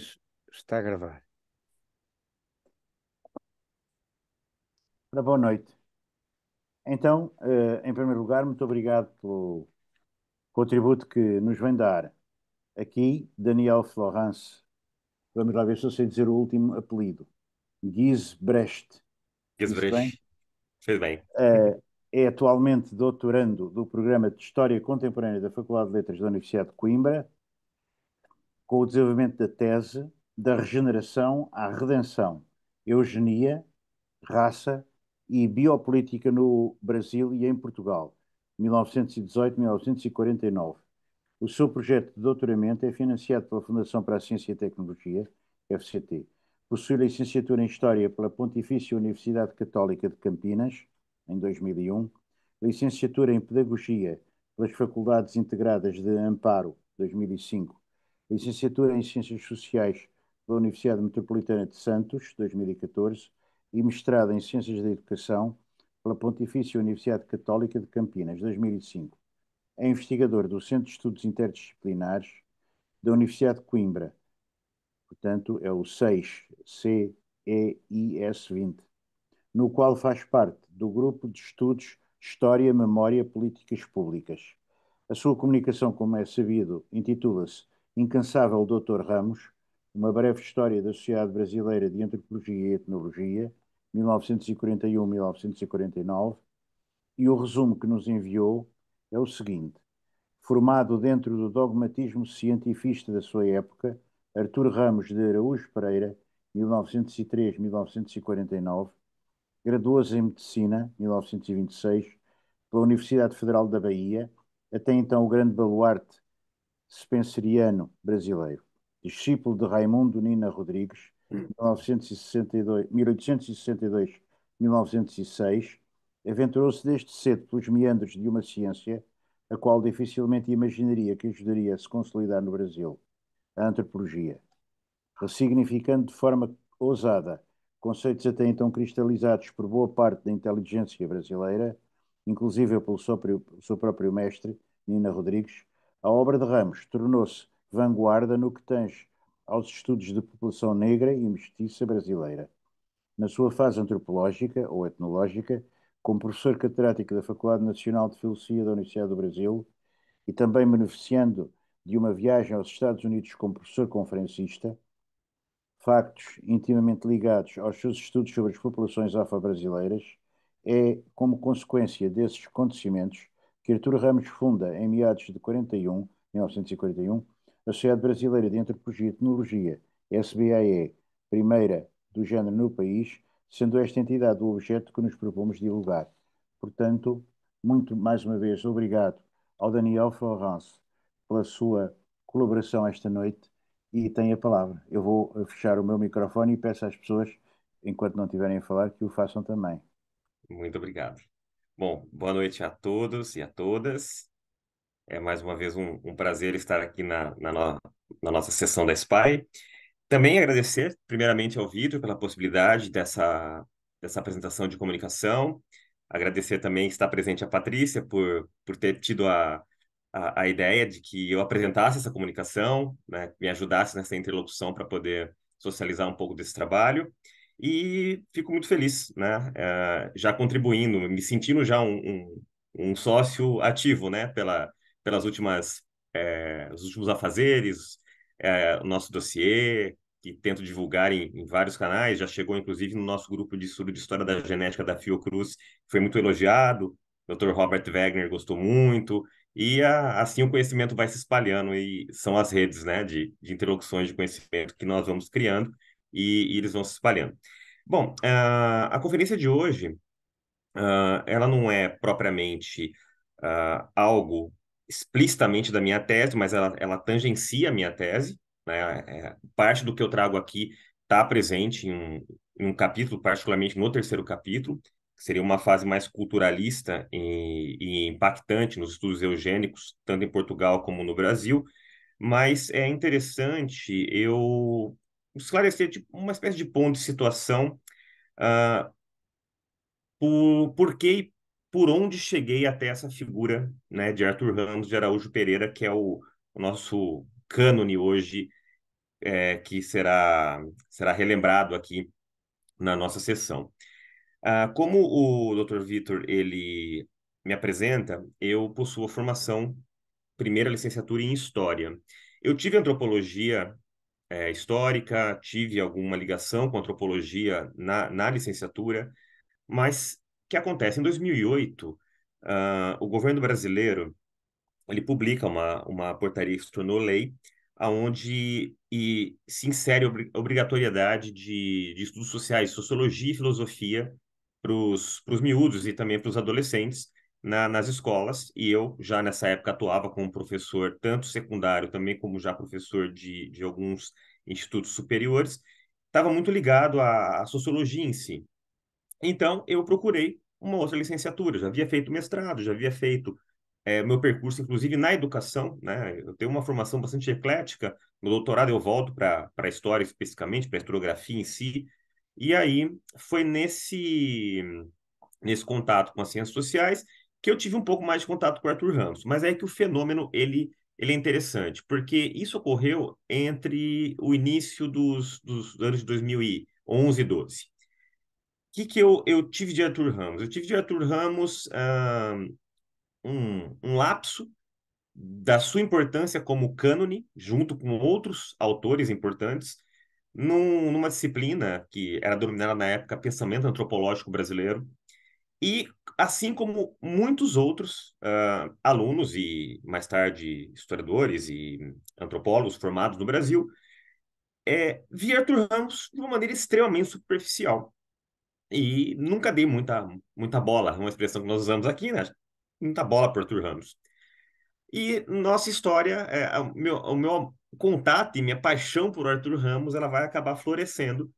Lucas está a gravar. boa noite. Então, eh, em primeiro lugar, muito obrigado pelo contributo que nos vem dar. Aqui, Daniel Florence, vamos lá ver se eu sei dizer o último apelido. Guise Brecht. Guise Brecht. Fez bem. É, é atualmente doutorando do programa de História Contemporânea da Faculdade de Letras da Universidade de Coimbra com o desenvolvimento da tese da regeneração à redenção, eugenia, raça e biopolítica no Brasil e em Portugal, 1918-1949. O seu projeto de doutoramento é financiado pela Fundação para a Ciência e Tecnologia, FCT. Possui licenciatura em História pela Pontifícia Universidade Católica de Campinas, em 2001, licenciatura em Pedagogia pelas Faculdades Integradas de Amparo, 2005, licenciatura em Ciências Sociais pela Universidade Metropolitana de Santos, 2014, e mestrado em Ciências da Educação pela Pontifícia Universidade Católica de Campinas, 2005. É investigador do Centro de Estudos Interdisciplinares da Universidade de Coimbra. Portanto, é o 6CEIS20, no qual faz parte do grupo de estudos História, Memória, Políticas Públicas. A sua comunicação, como é sabido, intitula-se incansável Dr. Ramos, Uma Breve História da Sociedade Brasileira de Antropologia e Etnologia, 1941-1949, e o resumo que nos enviou é o seguinte: formado dentro do dogmatismo cientificista da sua época, Artur Ramos de Araújo Pereira, 1903-1949, graduou-se em Medicina, 1926, pela Universidade Federal da Bahia, até então o grande baluarte spenceriano brasileiro, discípulo de Raimundo Nina Rodrigues, 1862-1906, hum. aventurou-se desde cedo pelos meandros de uma ciência a qual dificilmente imaginaria que ajudaria a se consolidar no Brasil, a antropologia, ressignificando de forma ousada conceitos até então cristalizados por boa parte da inteligência brasileira, inclusive pelo seu próprio, seu próprio mestre, Nina Rodrigues, a obra de Ramos tornou-se vanguarda no que tange aos estudos de população negra e mestiça brasileira. Na sua fase antropológica ou etnológica, como professor catedrático da Faculdade Nacional de Filosofia da Universidade do Brasil e também beneficiando de uma viagem aos Estados Unidos como professor conferencista, factos intimamente ligados aos seus estudos sobre as populações afro-brasileiras, é como consequência desses acontecimentos que Arturo Ramos funda, em meados de 41, 1941, a Sociedade Brasileira de Antropologia e Tecnologia, SBAE, primeira do género no país, sendo esta entidade o objeto que nos propomos divulgar. Portanto, muito mais uma vez obrigado ao Daniel Florence pela sua colaboração esta noite e tem a palavra. Eu vou fechar o meu microfone e peço às pessoas, enquanto não tiverem a falar, que o façam também. Muito obrigado. Bom, boa noite a todos e a todas. É mais uma vez um, um prazer estar aqui na, na, no, na, nossa sessão da SPY. Também agradecer, primeiramente, ao Vitor pela possibilidade dessa, dessa apresentação de comunicação. Agradecer também estar presente a Patrícia por, por ter tido a, a, a, ideia de que eu apresentasse essa comunicação, né, me ajudasse nessa interlocução para poder socializar um pouco desse trabalho. E fico muito feliz, né? É, já contribuindo, me sentindo já um, um, um sócio ativo, né? Pela, pelas últimas, é, os últimos afazeres, é, o nosso dossiê, que tento divulgar em, em, vários canais, já chegou inclusive no nosso grupo de estudo de história da genética da Fiocruz, foi muito elogiado, o Dr. Robert Wegner gostou muito, e a, assim o conhecimento vai se espalhando, e são as redes né, de, de interlocuções de conhecimento que nós vamos criando, e, e eles vão se espalhando. Bom, a, a conferência de hoje, ela não é propriamente algo explicitamente da minha tese, mas ela, ela tangencia a minha tese. Né? É, parte do que eu trago aqui está presente em um, em um, capítulo, particularmente no terceiro capítulo, que seria uma fase mais culturalista e, e, impactante nos estudos eugênicos, tanto em Portugal como no Brasil. Mas é interessante eu esclarecer tipo, uma espécie de ponto de situação uh, por, por que por onde cheguei até essa figura né, de Arthur Ramos de Araújo Pereira, que é o, o nosso cânone hoje, é, que será, será relembrado aqui na nossa sessão. Uh, como o Dr. Vitor ele me apresenta, eu possuo a formação primeira licenciatura em História. Eu tive antropologia é, histórica, tive alguma ligação com antropologia na, na licenciatura, mas que acontece? Em 2008, uh, ah, o governo brasileiro ele publica uma, uma portaria que se tornou lei, aonde e se insere obri obrigatoriedade de, de estudos sociais, sociologia e filosofia para os miúdos e também para os adolescentes, na, nas escolas, e eu já nessa época atuava como professor, tanto secundário também, como já professor de, de alguns institutos superiores, estava muito ligado à, à sociologia em si. Então, eu procurei uma outra licenciatura, já havia feito mestrado, já havia feito é, meu percurso, inclusive na educação, né? Eu tenho uma formação bastante eclética. No doutorado eu volto para a história especificamente, para a historiografia em si. E aí foi nesse nesse contato com as ciências sociais que eu tive um pouco mais de contato com o Arthur Ramos. Mas é que o fenômeno, ele, ele é interessante, porque isso ocorreu entre o início dos, dos anos de 2011 e 12. O que, que eu, eu tive de Arthur Ramos? Eu tive de Arthur Ramos ah, um, um lapso da sua importância como cânone, junto com outros autores importantes, num, numa disciplina que era dominada na época pensamento antropológico brasileiro, e assim como muitos outros uh, alunos e mais tarde historiadores e antropólogos formados no Brasil, é, vi Arthur Ramos de uma maneira extremamente superficial. E nunca dei muita, muita bola, uma expressão que nós usamos aqui, né? Muita bola para Arthur Ramos. E nossa história, é, é, o, meu, o meu contato e minha paixão por Arthur Ramos, ela vai acabar florescendo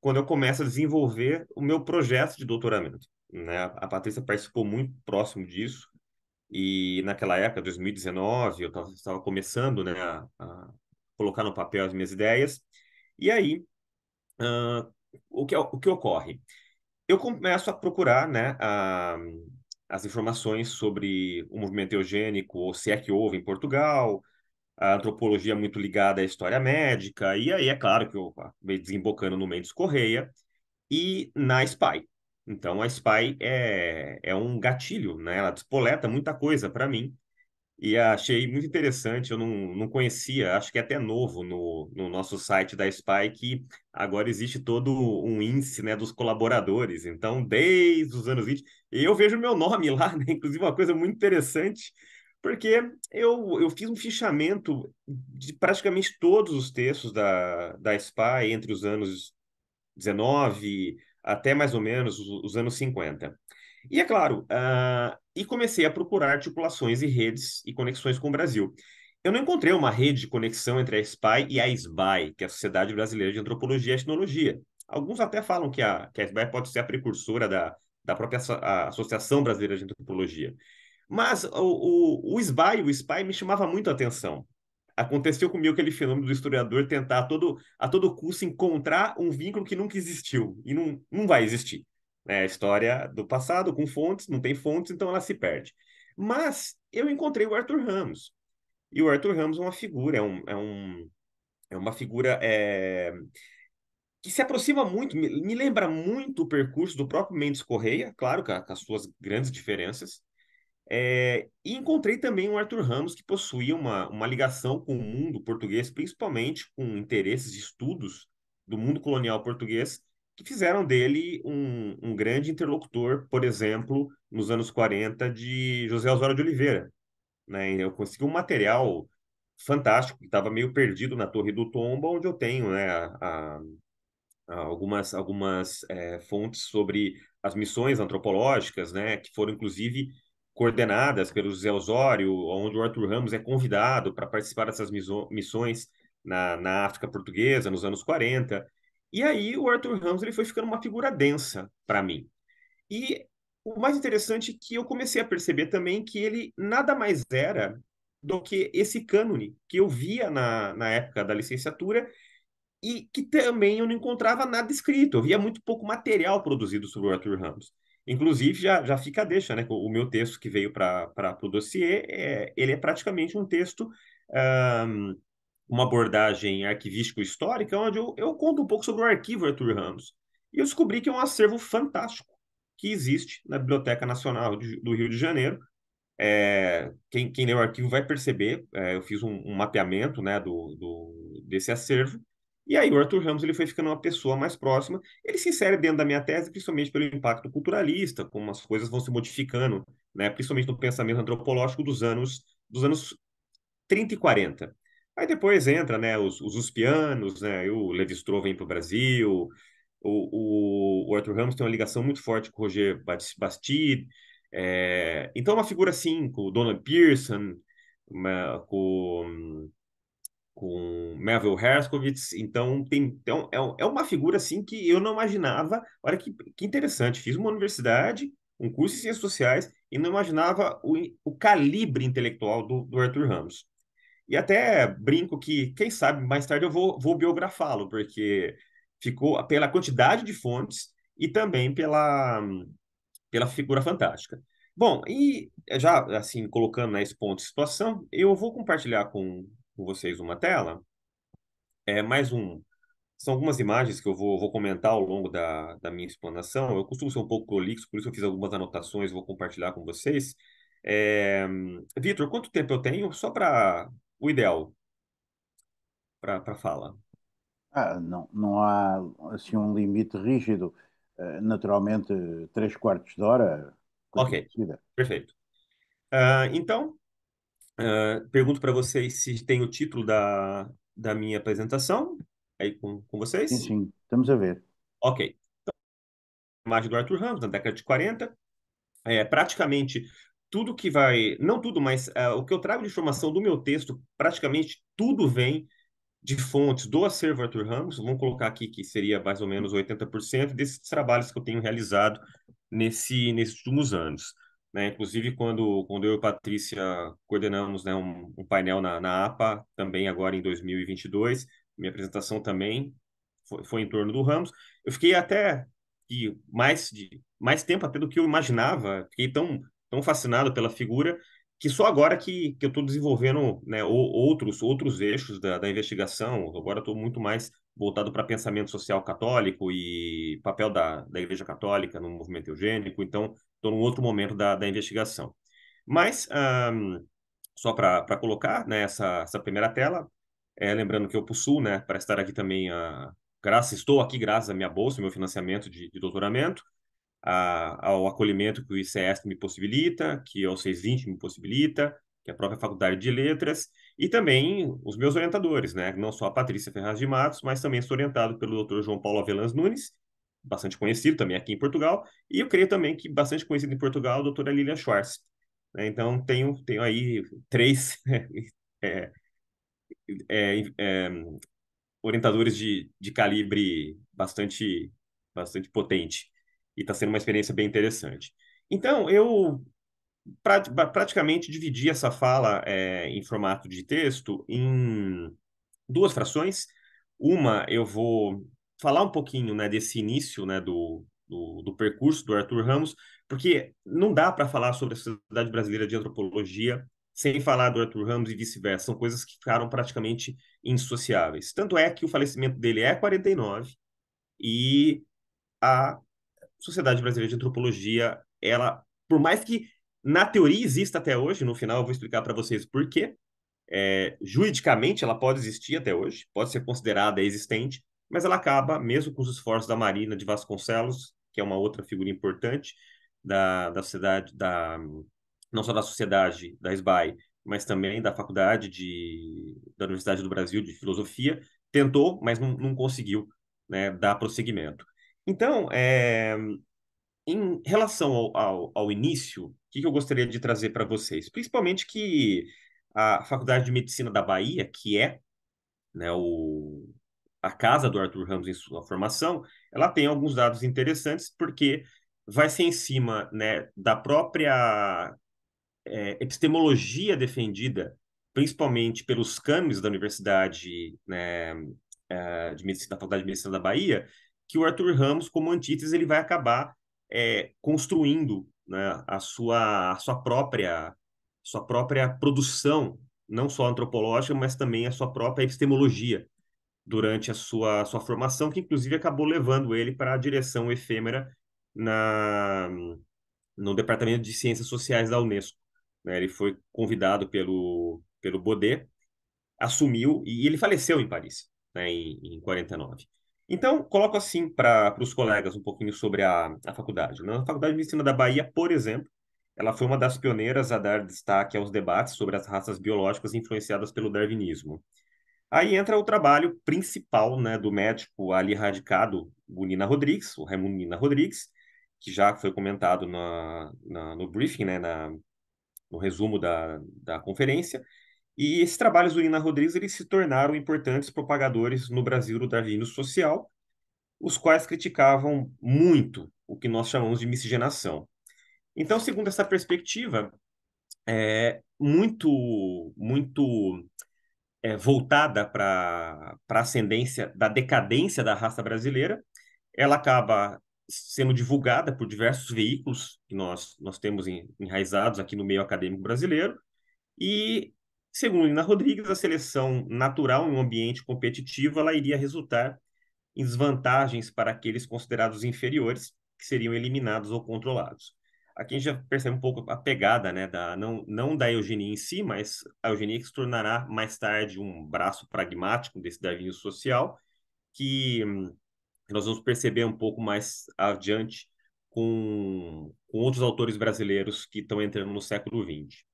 quando eu começo a desenvolver o meu projeto de doutoramento. Né? A Patrícia participou muito próximo disso. E naquela época, 2019, eu estava começando né, a, a, colocar no papel as minhas ideias. E aí, uh, o, que, o que ocorre? Eu começo a procurar né, a, as informações sobre o movimento eugênico, ou se é que houve em Portugal, a antropologia muito ligada à história médica, e aí é claro que eu acabei desembocando no Mendes Correia e na SPY, então, a Spy é, é um gatilho, né? Ela despoleta muita coisa para mim. E achei muito interessante, eu não, não conhecia, acho que é até novo no, no nosso site da Spy, que agora existe todo um índice né, dos colaboradores. Então, desde os anos 20, eu vejo meu nome lá, né? inclusive uma coisa muito interessante, porque eu, eu fiz um fichamento de praticamente todos os textos da, da Spy entre os anos 19, até mais ou menos os, os anos 50. E é claro, uh, e comecei a procurar articulações e redes e conexões com o Brasil. Eu não encontrei uma rede de conexão entre a SPY e a SBY, que é a Sociedade Brasileira de Antropologia e Etnologia. Alguns até falam que a, que a SBY pode ser a precursora da, da própria Associação Brasileira de Antropologia. Mas o, o, o SBY, o SPY me chamava muito a atenção. Aconteceu comigo aquele fenômeno do historiador tentar a todo, a todo custo encontrar um vínculo que nunca existiu e não, não vai existir. É a história do passado com fontes, não tem fontes, então ela se perde. Mas eu encontrei o Arthur Ramos. E o Arthur Ramos é uma figura, é, um, é, um, é uma figura é, que se aproxima muito, me, me, lembra muito o percurso do próprio Mendes Correia, claro, com, com as suas grandes diferenças, é, e encontrei também um Arthur Ramos que possuía uma, uma ligação com o mundo português, principalmente com interesses e estudos do mundo colonial português, que fizeram dele um, um grande interlocutor, por exemplo, nos anos 40, de José Osório de Oliveira. Né? Eu consegui um material fantástico, que estava meio perdido na Torre do Tombo onde eu tenho né, a, a, algumas, algumas é, fontes sobre as missões antropológicas, né, que foram, inclusive, coordenadas pelo José Osório, onde o Arthur Ramos é convidado para participar dessas missões na, na África Portuguesa, nos anos 40. E aí o Arthur Ramos ele foi ficando uma figura densa para mim. E o mais interessante é que eu comecei a perceber também que ele nada mais era do que esse cânone que eu via na, na época da licenciatura e que também eu não encontrava nada escrito, eu via muito pouco material produzido sobre o Arthur Ramos. Inclusive, já, já fica a deixa, né? O meu texto que veio para o dossiê, é, ele é praticamente um texto, um, uma abordagem arquivístico-histórica, onde eu, eu conto um pouco sobre o arquivo Arthur Ramos. E eu descobri que é um acervo fantástico que existe na Biblioteca Nacional de, do Rio de Janeiro. É, quem, quem leu o arquivo vai perceber, é, eu fiz um, um mapeamento né, do, do, desse acervo, e aí o Arthur Ramos ele foi ficando uma pessoa mais próxima. Ele se insere dentro da minha tese, principalmente pelo impacto culturalista, como as coisas vão se modificando, né? principalmente no pensamento antropológico dos anos dos anos 30 e 40. Aí depois entra né, os, os Uspianos, né, o Levi-Strauss vem para o Brasil, o, o, Arthur Ramos tem uma ligação muito forte com o Roger Bastide. É, então, uma figura assim, com o Donald Pearson, uma, com com Melville Herskovitz, então tem então é, é uma figura assim que eu não imaginava. Olha que, que interessante, fiz uma universidade, um curso de ciências sociais e não imaginava o, o calibre intelectual do, do Arthur Ramos. E até brinco que, quem sabe, mais tarde eu vou, vou biografá-lo, porque ficou pela quantidade de fontes e também pela, pela figura fantástica. Bom, e já assim, colocando né, esse ponto de situação, eu vou compartilhar com, com vocês uma tela. É mais um. São algumas imagens que eu vou, vou comentar ao longo da, da minha explanação. Eu costumo ser um pouco prolixo, por isso eu fiz algumas anotações, vou compartilhar com vocês. É... Vitor, quanto tempo eu tenho? Só para o ideal para fala. Ah, não, não há assim um limite rígido. É, naturalmente, três quartos de hora. Ok, perfeito. Uh, então, ah, pergunto para vocês se tem o título da, da minha apresentação aí com, com vocês. Sim, sim, estamos a ver. Ok. Então, imagem do Arthur Ramos, na década de 40. É, praticamente tudo que vai. Não tudo, mas ah, o que eu trago de informação do meu texto, praticamente tudo vem de fontes do acervo Arthur Ramos. Vamos colocar aqui que seria mais ou menos 80% desses trabalhos que eu tenho realizado nesse, nesses últimos anos. Né? Inclusive, quando, quando eu e a Patrícia coordenamos né, um, um painel na, na APA, também agora em 2022, minha apresentação também foi, foi em torno do Ramos. Eu fiquei até mais, de, mais tempo até do que eu imaginava, fiquei tão, tão fascinado pela figura que só agora que, que eu estou desenvolvendo né, outros outros eixos da, da investigação, agora estou muito mais voltado para pensamento social católico e papel da, da Igreja Católica no movimento eugênico, então estou num outro momento da, da investigação. Mas, um, só para colocar né, essa, essa primeira tela, é, lembrando que eu possuo, né, para estar aqui também, a, graças, estou aqui graças à minha bolsa, meu financiamento de, de doutoramento, a, ao acolhimento que o ICS me possibilita, que o 620 me possibilita, que a própria Faculdade de Letras, e também os meus orientadores, né? Não só a Patrícia Ferraz de Matos, mas também sou orientado pelo Dr. João Paulo Avelans Nunes, bastante conhecido também aqui em Portugal, e eu creio também que bastante conhecido em Portugal, a doutora Lilian Schwartz. Né? Então, tenho, tenho aí três é, é, é, orientadores de, de calibre bastante, bastante potente, e está sendo uma experiência bem interessante. Então, eu pra, praticamente dividi essa fala é, em formato de texto em duas frações. Uma, eu vou falar um pouquinho né, desse início né, do, do, do percurso do Arthur Ramos, porque não dá para falar sobre a Sociedade Brasileira de Antropologia sem falar do Arthur Ramos e vice-versa. São coisas que ficaram praticamente insociáveis. Tanto é que o falecimento dele é 49 e a Sociedade Brasileira de Antropologia, ela, por mais que na teoria existe até hoje, no final eu vou explicar para vocês por quê. É, juridicamente ela pode existir até hoje, pode ser considerada existente, mas ela acaba, mesmo com os esforços da Marina de Vasconcelos, que é uma outra figura importante da, da sociedade, da, não só da sociedade da SBAI, mas também da faculdade de, da Universidade do Brasil de Filosofia, tentou, mas não, não conseguiu né, dar prosseguimento. Então, é, em relação ao, ao, ao início, o que, eu gostaria de trazer para vocês? Principalmente que a Faculdade de Medicina da Bahia, que é né, o, a casa do Arthur Ramos em sua formação, ela tem alguns dados interessantes, porque vai ser em cima né, da própria é, epistemologia defendida, principalmente pelos CAMES da Universidade né, eh, de Medicina, da Faculdade de Medicina da Bahia, que o Arthur Ramos, como antítese, ele vai acabar é, construindo né, a, sua, a sua própria sua própria produção, não só antropológica, mas também a sua própria epistemologia durante a sua, sua formação, que inclusive acabou levando ele para a direção efêmera na, no Departamento de Ciências Sociais da Unesco. Né? Ele foi convidado pelo, pelo Baudet, assumiu, e ele faleceu em Paris, né, em, em 49. Então, coloco assim para os colegas um pouquinho sobre a, a faculdade. Na né? A Faculdade de Medicina da Bahia, por exemplo, ela foi uma das pioneiras a dar destaque aos debates sobre as raças biológicas influenciadas pelo darwinismo. Aí entra o trabalho principal né, do médico ali radicado, o Nina Rodrigues, o Raimundo Nina Rodrigues, que já foi comentado na, na, no briefing, né, na, no resumo da, da conferência, e esses trabalhos do Nina Rodrigues eles se tornaram importantes propagadores no Brasil do darwinismo social, os quais criticavam muito o que nós chamamos de miscigenação. Então, segundo essa perspectiva, é muito, muito é, voltada para a ascendência da decadência da raça brasileira, ela acaba sendo divulgada por diversos veículos que nós, nós temos enraizados aqui no meio acadêmico brasileiro, e Segundo Nina Rodrigues, a seleção natural em um ambiente competitivo ela iria resultar em desvantagens para aqueles considerados inferiores, que seriam eliminados ou controlados. Aqui a gente já percebe um pouco a pegada, né, da, não, não da eugenia em si, mas a eugenia que se tornará mais tarde um braço pragmático desse darwinismo social, que hum, nós vamos perceber um pouco mais adiante com, com outros autores brasileiros que estão entrando no século XX.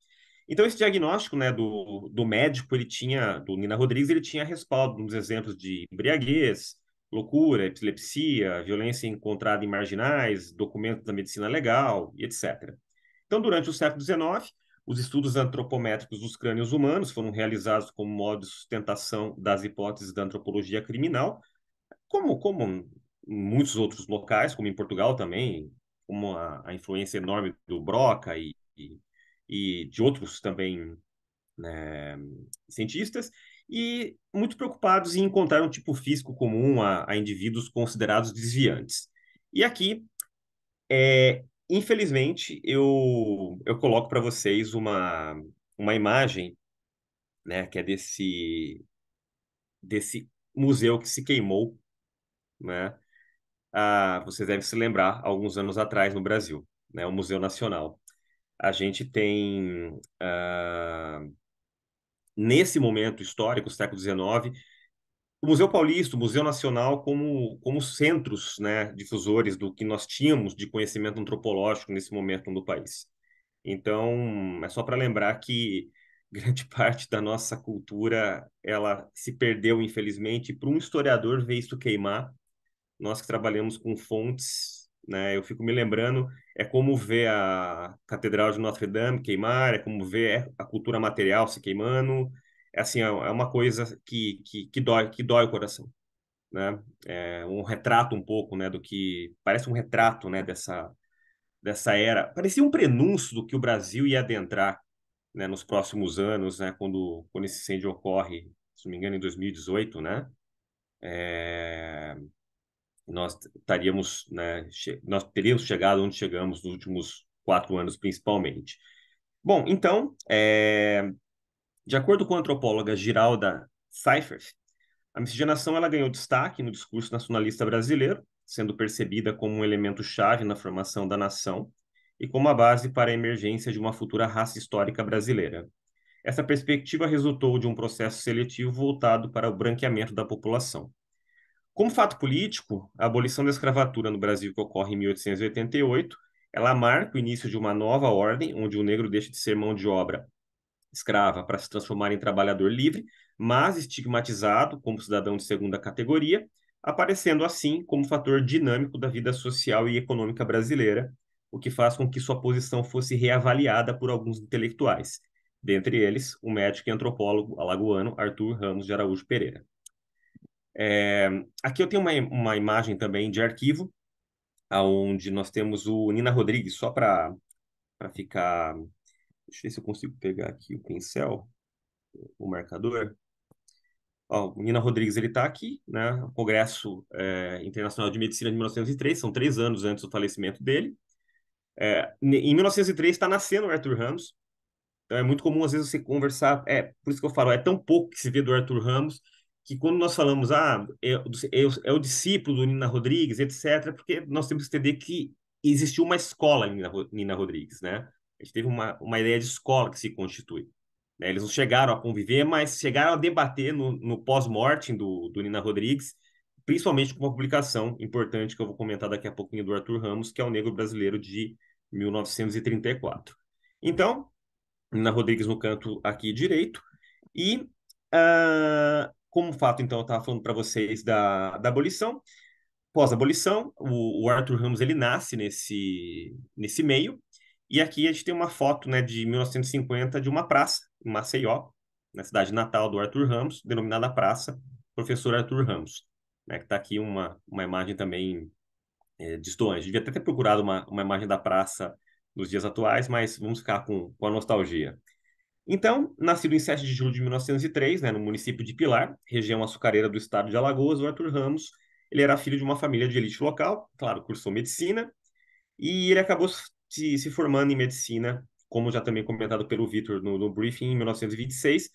Então, esse diagnóstico né, do, do médico, ele tinha, do Nina Rodrigues, ele tinha respaldo nos exemplos de embriaguez, loucura, epilepsia, violência encontrada em marginais, documentos da medicina legal e etc. Então, durante o século XIX, os estudos antropométricos dos crânios humanos foram realizados como modo de sustentação das hipóteses da antropologia criminal, como, como em muitos outros locais, como em Portugal também, como a, a influência enorme do Broca e, e e de outros também né, cientistas, e muito preocupados em encontrar um tipo físico comum a, a indivíduos considerados desviantes. E aqui, é, infelizmente, eu, eu coloco para vocês uma, uma imagem, né, que é desse, desse museu que se queimou, né? Ah, vocês devem se lembrar, alguns anos atrás no Brasil, né, o Museu Nacional a gente tem, uh, nesse momento histórico, século XIX, o Museu Paulista, o Museu Nacional, como, como centros né, difusores do que nós tínhamos de conhecimento antropológico nesse momento no país. Então, é só para lembrar que grande parte da nossa cultura ela se perdeu, infelizmente, para um historiador ver isso queimar. Nós que trabalhamos com fontes né? Eu fico me lembrando, é como ver a Catedral de Notre Dame queimar, é como ver a cultura material se queimando, é assim, é, é uma coisa que, que, que dói, que dói o coração, né? É um retrato um pouco, né, do que parece um retrato, né, dessa dessa era. Parecia um prenúncio do que o Brasil ia adentrar, né, nos próximos anos, né, quando quando esse incêndio ocorre, se não me engano, em 2018, né? É nós estaríamos, né, nós teríamos chegado onde chegamos nos últimos quatro anos, principalmente. Bom, então, é... de acordo com a antropóloga Giralda Seifert, a miscigenação ela ganhou destaque no discurso nacionalista brasileiro, sendo percebida como um elemento chave na formação da nação e como a base para a emergência de uma futura raça histórica brasileira. Essa perspectiva resultou de um processo seletivo voltado para o branqueamento da população. Como fato político, a abolição da escravatura no Brasil, que ocorre em 1888, ela marca o início de uma nova ordem, onde o negro deixa de ser mão de obra escrava para se transformar em trabalhador livre, mas estigmatizado como cidadão de segunda categoria, aparecendo assim como fator dinâmico da vida social e econômica brasileira, o que faz com que sua posição fosse reavaliada por alguns intelectuais, dentre eles o médico e antropólogo alagoano Arthur Ramos de Araújo Pereira. É, aqui eu tenho uma, uma imagem também de arquivo, onde nós temos o Nina Rodrigues, só para ficar. Deixa eu ver se eu consigo pegar aqui o pincel, o marcador. Ó, o Nina Rodrigues ele está aqui, né? O Congresso é, Internacional de Medicina de 1903, são três anos antes do falecimento dele. É, em 1903 está nascendo o Arthur Ramos. Então é muito comum às vezes você conversar. É por isso que eu falo, é tão pouco que se vê do Arthur Ramos que quando nós falamos, ah, é, é, é o discípulo do Nina Rodrigues, etc., porque nós temos que entender que existiu uma escola Nina, Nina Rodrigues, né? A gente teve uma, uma ideia de escola que se constitui. Né? Eles não chegaram a conviver, mas chegaram a debater no, no pós morte do, do Nina Rodrigues, principalmente com uma publicação importante que eu vou comentar daqui a pouquinho do Arthur Ramos, que é o Negro Brasileiro de 1934. Então, Nina Rodrigues no canto aqui direito, e uh, como fato, então, eu estava falando para vocês da, da abolição. Pós-abolição, o, o, Arthur Ramos ele nasce nesse, nesse meio. E aqui a gente tem uma foto né, de 1950 de uma praça, em Maceió, na cidade natal do Arthur Ramos, denominada Praça Professor Arthur Ramos. Né, que está aqui uma, uma imagem também é, distante. Devia até ter procurado uma, uma imagem da praça nos dias atuais, mas vamos ficar com, com a nostalgia. Então, nascido em 7 de julho de 1903, né, no município de Pilar, região açucareira do estado de Alagoas, o Arthur Ramos, ele era filho de uma família de elite local, claro, cursou medicina, e ele acabou se, se formando em medicina, como já também comentado pelo Vitor no, no, briefing, em 1926,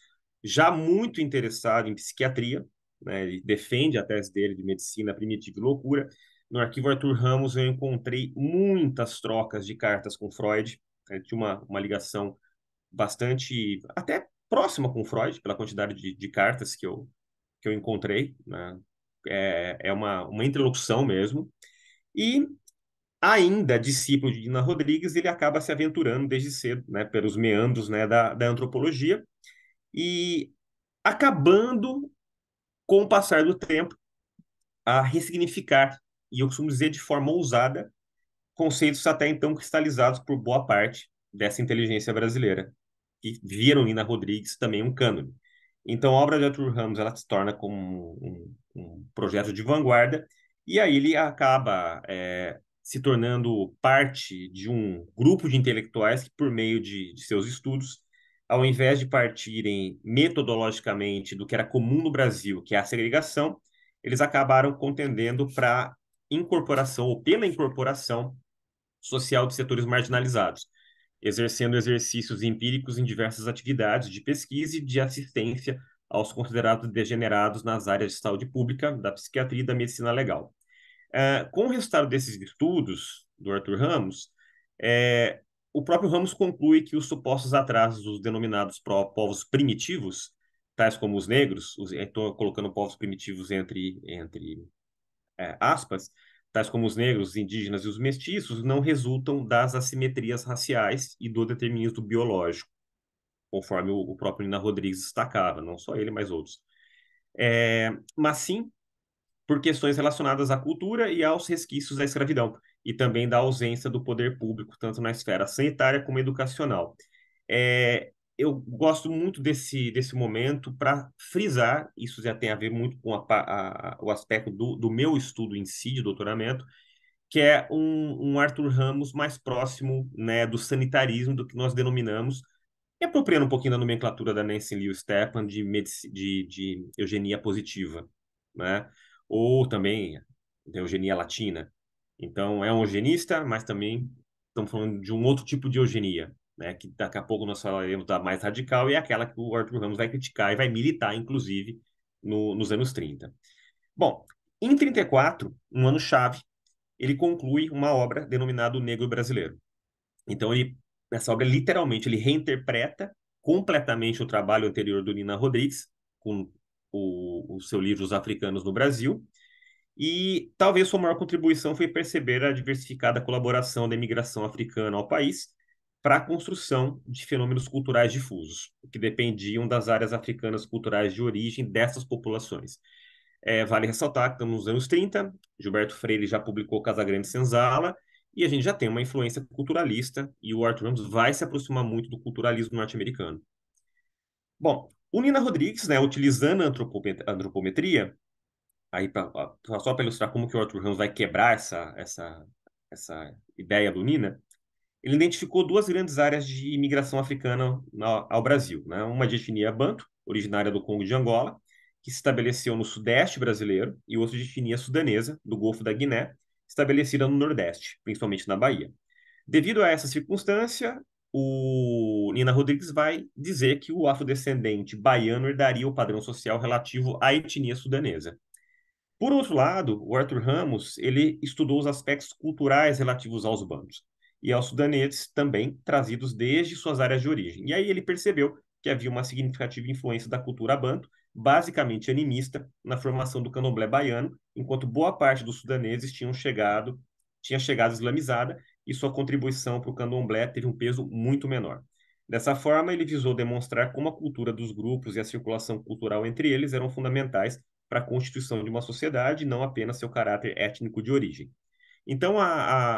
já muito interessado em psiquiatria, né, ele defende a tese dele de medicina primitiva e loucura. No arquivo Arthur Ramos eu encontrei muitas trocas de cartas com Freud, né, tinha uma, uma ligação bastante, até próxima com Freud, pela quantidade de, de cartas que eu, que eu encontrei, né? é, é uma, uma interlocução mesmo, e ainda discípulo de Dina Rodrigues, ele acaba se aventurando desde cedo, né, pelos meandros né, da, da antropologia, e acabando, com o passar do tempo, a ressignificar, e eu costumo dizer de forma ousada, conceitos até então cristalizados por boa parte dessa inteligência brasileira que viram Nina Rodrigues também um cânone. Então, a obra de Arthur Ramos ela se torna como um, um projeto de vanguarda e aí ele acaba é, se tornando parte de um grupo de intelectuais que, por meio de, de seus estudos, ao invés de partirem metodologicamente do que era comum no Brasil, que é a segregação, eles acabaram contendendo para incorporação ou pela incorporação social de setores marginalizados exercendo exercícios empíricos em diversas atividades de pesquisa e de assistência aos considerados degenerados nas áreas de saúde pública, da psiquiatria e da medicina legal. É, com o resultado desses estudos do Arthur Ramos, é, o próprio Ramos conclui que os supostos atrasos dos denominados povos primitivos, tais como os negros, estou colocando povos primitivos entre, entre é, aspas, tais como os negros, os indígenas e os mestiços, não resultam das assimetrias raciais e do determinismo biológico, conforme o, próprio Nina Rodrigues destacava, não só ele, mas outros. É, mas sim por questões relacionadas à cultura e aos resquícios da escravidão, e também da ausência do poder público, tanto na esfera sanitária como educacional. É, eu gosto muito desse, desse momento para frisar, isso já tem a ver muito com a, a, o aspecto do, do meu estudo em si, de doutoramento, que é um, um Arthur Ramos mais próximo né, do sanitarismo, do que nós denominamos, e apropriando um pouquinho da nomenclatura da Nancy Liu Stepan de, de, de eugenia positiva, né? ou também de eugenia latina. Então, é um eugenista, mas também estamos falando de um outro tipo de eugenia né, que daqui a pouco nós falaremos da mais radical, e é aquela que o Arthur Ramos vai criticar e vai militar, inclusive, no, nos anos 30. Bom, em 34, um ano-chave, ele conclui uma obra denominada O Negro Brasileiro. Então, ele, nessa obra, literalmente, ele reinterpreta completamente o trabalho anterior do Nina Rodrigues, com o, o seu livro Os Africanos no Brasil, e talvez sua maior contribuição foi perceber a diversificada colaboração da imigração africana ao país, para a construção de fenômenos culturais difusos, que dependiam das áreas africanas culturais de origem dessas populações. É, vale ressaltar que estamos nos anos 30, Gilberto Freire já publicou Casagrande Senzala, e a gente já tem uma influência culturalista, e o Arthur Ramos vai se aproximar muito do culturalismo norte-americano. Bom, o Nina Rodrigues, né, utilizando a antropometria, aí pra, pra, só para ilustrar como que o Arthur Ramos vai quebrar essa, essa, essa ideia do Nina, ele identificou duas grandes áreas de imigração africana ao Brasil. Né? Uma de etnia banto, originária do Congo de Angola, que se estabeleceu no sudeste brasileiro, e outra de etnia sudanesa, do Golfo da Guiné, estabelecida no nordeste, principalmente na Bahia. Devido a essa circunstância, o Nina Rodrigues vai dizer que o afrodescendente baiano herdaria o padrão social relativo à etnia sudanesa. Por outro lado, o Arthur Ramos ele estudou os aspectos culturais relativos aos bandos e aos sudaneses, também trazidos desde suas áreas de origem. E aí ele percebeu que havia uma significativa influência da cultura banto, basicamente animista, na formação do candomblé baiano, enquanto boa parte dos sudaneses tinham chegado, tinha chegado islamizada, e sua contribuição para o candomblé teve um peso muito menor. Dessa forma, ele visou demonstrar como a cultura dos grupos e a circulação cultural entre eles eram fundamentais para a constituição de uma sociedade, não apenas seu caráter étnico de origem. Então, a,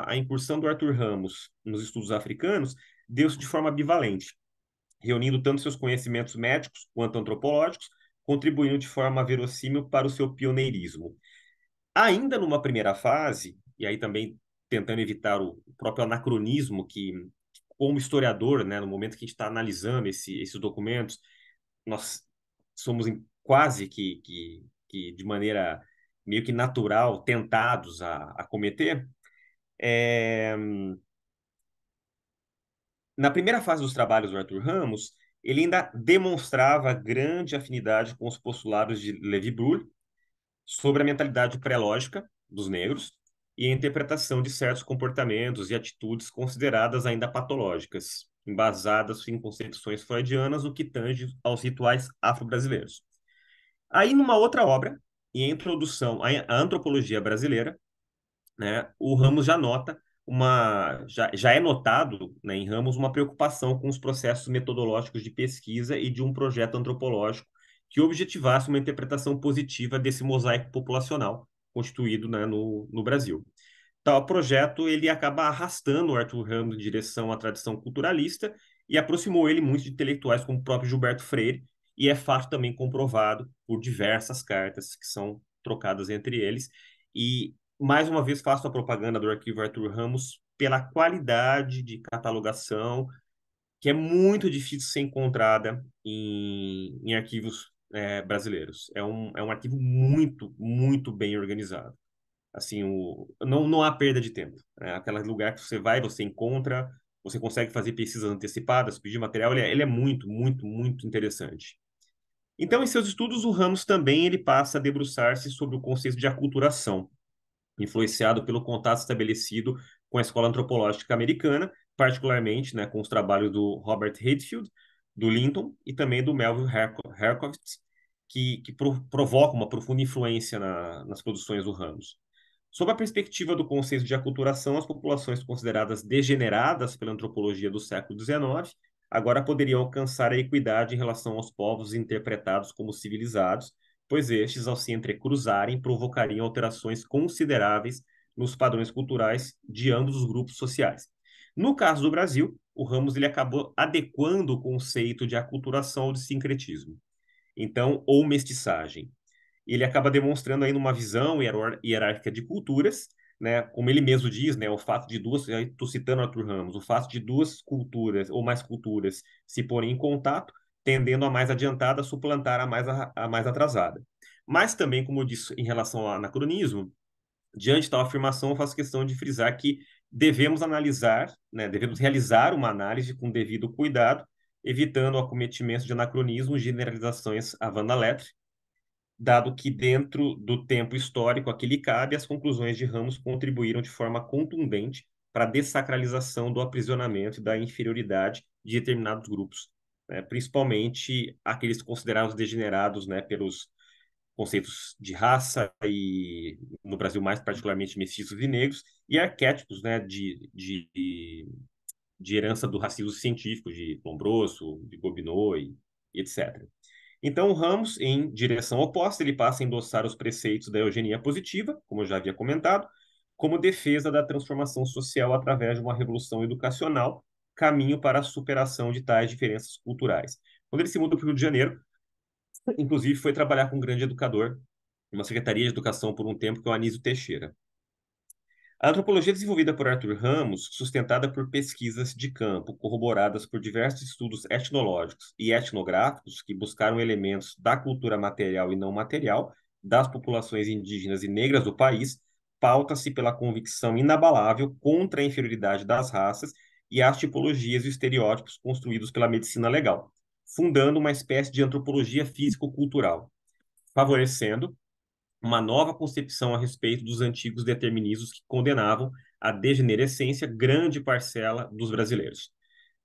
a, a incursão do Arthur Ramos nos estudos africanos deu-se de forma bivalente, reunindo tanto seus conhecimentos médicos quanto antropológicos, contribuindo de forma verossímil para o seu pioneirismo. Ainda numa primeira fase, e aí também tentando evitar o próprio anacronismo que, como historiador, né, no momento que a gente está analisando esse, esses documentos, nós somos em, quase que, que, que de maneira meio que natural, tentados a, a cometer. É... Na primeira fase dos trabalhos do Arthur Ramos, ele ainda demonstrava grande afinidade com os postulados de Levi Brühl sobre a mentalidade pré-lógica dos negros e a interpretação de certos comportamentos e atitudes consideradas ainda patológicas, embasadas em concepções freudianas, o que tange aos rituais afro-brasileiros. Aí, numa outra obra, e introdução à antropologia brasileira, né, o Ramos já nota uma já, já é notado né, em Ramos uma preocupação com os processos metodológicos de pesquisa e de um projeto antropológico que objetivasse uma interpretação positiva desse mosaico populacional constituído né, no, no Brasil. Tal projeto ele acaba arrastando o Arthur Ramos em direção à tradição culturalista e aproximou ele muito de intelectuais como o próprio Gilberto Freire, e é fato também comprovado por diversas cartas que são trocadas entre eles. E, mais uma vez, faço a propaganda do arquivo Arthur Ramos pela qualidade de catalogação, que é muito difícil ser encontrada em, em arquivos é, brasileiros. É um, é um arquivo muito, muito bem organizado. Assim, o, não, não há perda de tempo. É aquele lugar que você vai, você encontra, você consegue fazer pesquisas antecipadas, pedir material, ele é, ele é muito, muito, muito interessante. Então, em seus estudos, o Ramos também ele passa a debruçar-se sobre o conceito de aculturação, influenciado pelo contato estabelecido com a escola antropológica americana, particularmente né, com os trabalhos do Robert Hatfield, do Linton e também do Melville Herkovitz, que, que provoca uma profunda influência na, nas produções do Ramos. Sob a perspectiva do consenso de aculturação, as populações consideradas degeneradas pela antropologia do século XIX agora poderiam alcançar a equidade em relação aos povos interpretados como civilizados, pois estes, ao se entrecruzarem, provocariam alterações consideráveis nos padrões culturais de ambos os grupos sociais. No caso do Brasil, o Ramos ele acabou adequando o conceito de aculturação ao de sincretismo. Então, ou mestiçagem, ele acaba demonstrando aí numa visão hierárquica de culturas, né? Como ele mesmo diz, né? O fato de duas, estou citando Arthur Ramos, o fato de duas culturas ou mais culturas se porem em contato, tendendo a mais adiantada a suplantar a mais, a, a mais atrasada. Mas também, como eu disse em relação ao anacronismo, diante tal afirmação, eu faço questão de frisar que devemos analisar, né? devemos realizar uma análise com devido cuidado, evitando o acometimento de anacronismos, generalizações à vanda letra, dado que, dentro do tempo histórico a que lhe cabe, as conclusões de Ramos contribuíram de forma contundente para a dessacralização do aprisionamento e da inferioridade de determinados grupos, né? principalmente aqueles considerados degenerados né? pelos conceitos de raça e no Brasil mais particularmente mestiços e negros e arquétipos né? de, de, de herança do racismo científico de Lombroso, de Gobineau e, e etc. Então, Ramos, em direção oposta, ele passa a endossar os preceitos da eugenia positiva, como eu já havia comentado, como defesa da transformação social através de uma revolução educacional, caminho para a superação de tais diferenças culturais. Quando ele se muda para o Rio de Janeiro, inclusive foi trabalhar com um grande educador, uma secretaria de educação por um tempo, que é o Anísio Teixeira. A antropologia desenvolvida por Arthur Ramos, sustentada por pesquisas de campo, corroboradas por diversos estudos etnológicos e etnográficos que buscaram elementos da cultura material e não material das populações indígenas e negras do país, pauta-se pela convicção inabalável contra a inferioridade das raças e as tipologias e estereótipos construídos pela medicina legal, fundando uma espécie de antropologia físico-cultural, favorecendo uma nova concepção a respeito dos antigos determinismos que condenavam a degenerescência grande parcela dos brasileiros.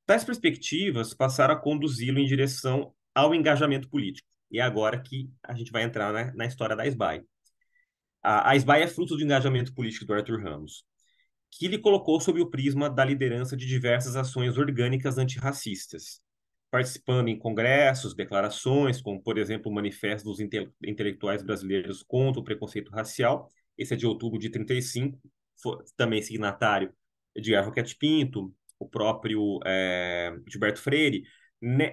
Tais perspectivas passaram a conduzi-lo em direção ao engajamento político. E é agora que a gente vai entrar na história da SBAE. A, a SBAE é fruto do engajamento político do Arthur Ramos, que lhe colocou sob o prisma da liderança de diversas ações orgânicas antirracistas, participando em congressos, declarações, como, por exemplo, o Manifesto dos Intelectuais Brasileiros contra o Preconceito Racial, esse é de outubro de 1935, foi, também signatário de Roquete Pinto, o próprio é, Gilberto Freire.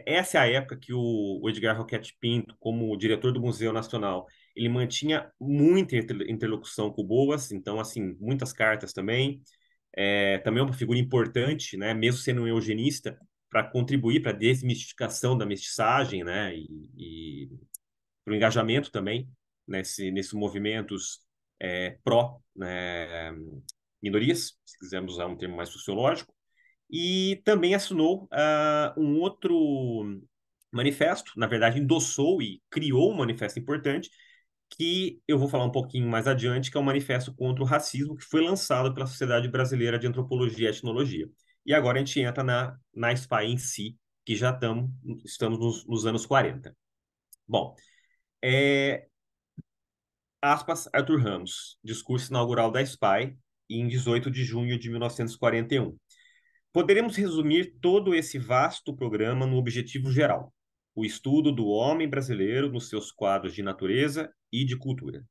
Essa é a época que o, Edgar Roquette Pinto, como diretor do Museu Nacional, ele mantinha muita interlocução com o Boas, então, assim, muitas cartas também. É, também é uma figura importante, né? mesmo sendo um eugenista, para contribuir para a desmistificação da mestiçagem, né, e, e para o engajamento também nesse, nesses movimentos é, pró né, minorias, se quisermos usar um termo mais sociológico, e também assinou uh, um outro manifesto, na verdade endossou e criou um manifesto importante, que eu vou falar um pouquinho mais adiante, que é o um Manifesto contra o Racismo, que foi lançado pela Sociedade Brasileira de Antropologia e Etnologia. E agora a gente entra na, na Espanha em si, que já tamo, estamos nos, nos anos 40. Bom, é... aspas, Arthur Ramos, discurso inaugural da SPY, em 18 de junho de 1941. Poderemos resumir todo esse vasto programa no objetivo geral: o estudo do homem brasileiro nos seus quadros de natureza e de cultura.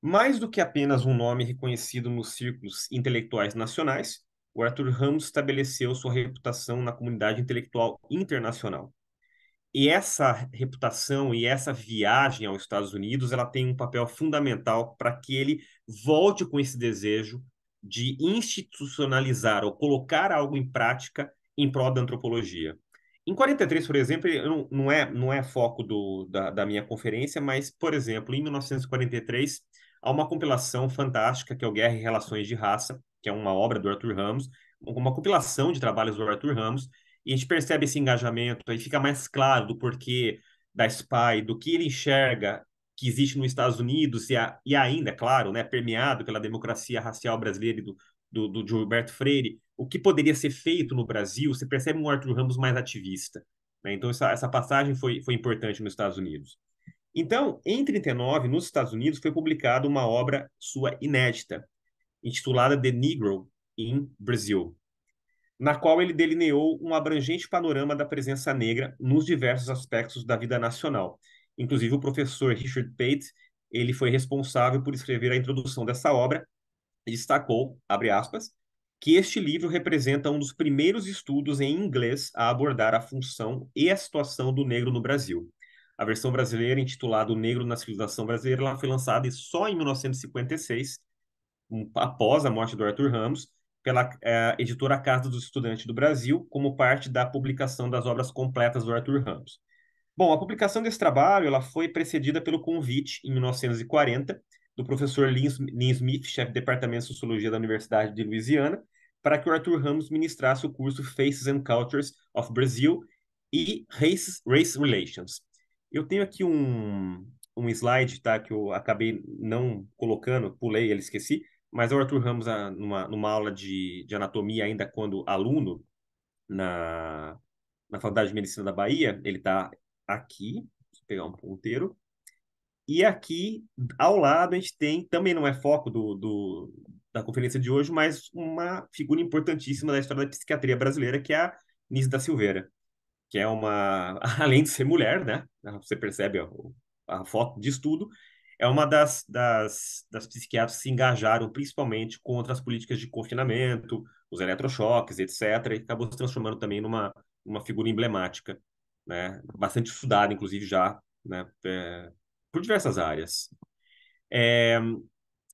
Mais do que apenas um nome reconhecido nos círculos intelectuais nacionais, o Arthur Ramos estabeleceu sua reputação na comunidade intelectual internacional. E essa reputação e essa viagem aos Estados Unidos, ela tem um papel fundamental para que ele volte com esse desejo de institucionalizar ou colocar algo em prática em prol da antropologia. Em 43, por exemplo, não, é, não é foco do, da, da minha conferência, mas, por exemplo, em 1943, há uma compilação fantástica que é o Guerra e Relações de Raça, que é uma obra do Arthur Ramos, uma compilação de trabalhos do Arthur Ramos, e a gente percebe esse engajamento, aí fica mais claro do porquê da SPY, do que ele enxerga que existe nos Estados Unidos e, a, e ainda, claro, né, permeado pela democracia racial brasileira e do, do, do Gilberto Freire, o que poderia ser feito no Brasil, você percebe um Arthur Ramos mais ativista. Né? Então, essa, essa passagem foi, foi importante nos Estados Unidos. Então, em 1939, nos Estados Unidos, foi publicada uma obra sua inédita, intitulada The Negro in Brazil, na qual ele delineou um abrangente panorama da presença negra nos diversos aspectos da vida nacional. Inclusive o professor Richard Pate, ele foi responsável por escrever a introdução dessa obra e destacou, abre aspas, que este livro representa um dos primeiros estudos em inglês a abordar a função e a situação do negro no Brasil. A versão brasileira, intitulada O Negro na Civilização Brasileira, foi lançada só em 1956 após a morte do Arthur Ramos, pela é, editora Casa dos Estudantes do Brasil, como parte da publicação das obras completas do Arthur Ramos. Bom, a publicação desse trabalho ela foi precedida pelo convite, em 1940, do professor Lin Smith, chefe do Departamento de Sociologia da Universidade de Louisiana, para que o Arthur Ramos ministrasse o curso Faces and Cultures of Brazil e Race, Race Relations. Eu tenho aqui um, um slide tá, que eu acabei não colocando, pulei, ele esqueci, mas o Arthur Ramos, ah, numa, numa aula de, de anatomia, ainda quando aluno, na, na Faculdade de Medicina da Bahia, ele está aqui, deixa eu pegar um ponteiro, e aqui, ao lado, a gente tem, também não é foco do, do, da conferência de hoje, mas uma figura importantíssima da história da psiquiatria brasileira, que é a Nise da Silveira, que é uma, além de ser mulher, né? Você percebe a foto de estudo, é uma das, das, das psiquiatras que se engajaram principalmente contra as políticas de confinamento, os eletrochoques, etc., e acabou se transformando também numa uma figura emblemática, né? bastante estudada, inclusive, já né? É, por diversas áreas. É,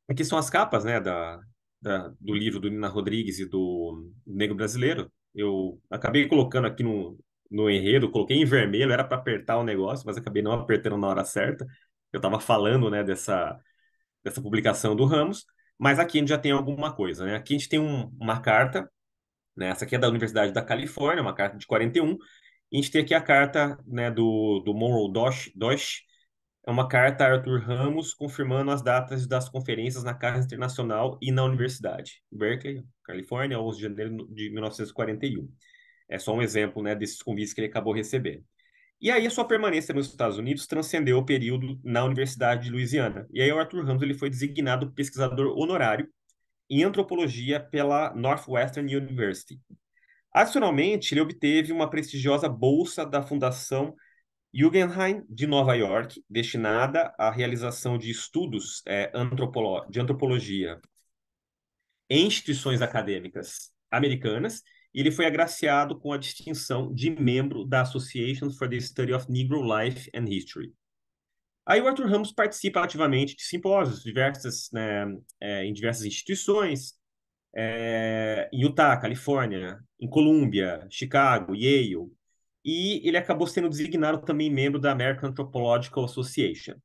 aqui são as capas né, da, da, do livro do Nina Rodrigues e do Negro Brasileiro. Eu acabei colocando aqui no, no enredo, coloquei em vermelho, era para apertar o negócio, mas acabei não apertando na hora certa eu estava falando né, dessa, dessa publicação do Ramos, mas aqui a gente já tem alguma coisa. Né? Aqui a gente tem um, uma carta, né? essa aqui é da Universidade da Califórnia, uma carta de 41, e a gente tem aqui a carta né, do, do Monroe Dosh, Dosh, é uma carta a Arthur Ramos confirmando as datas das conferências na Casa Internacional e na Universidade. Berkeley, Califórnia, 11 de janeiro de 1941. É só um exemplo né, desses convites que ele acabou recebendo. E aí a sua permanência nos Estados Unidos transcendeu o período na Universidade de Louisiana. E aí o Arthur Ramos ele foi designado pesquisador honorário em antropologia pela Northwestern University. Adicionalmente, ele obteve uma prestigiosa bolsa da Fundação Guggenheim de Nova York, destinada à realização de estudos é, antropolo de antropologia em instituições acadêmicas americanas ele foi agraciado com a distinção de membro da Association for the Study of Negro Life and History. Aí o Arthur Ramos participa ativamente de simpósios diversas, né, é, em diversas instituições, é, em Utah, Califórnia, em Colômbia, Chicago, Yale, e ele acabou sendo designado também membro da American Anthropological Association.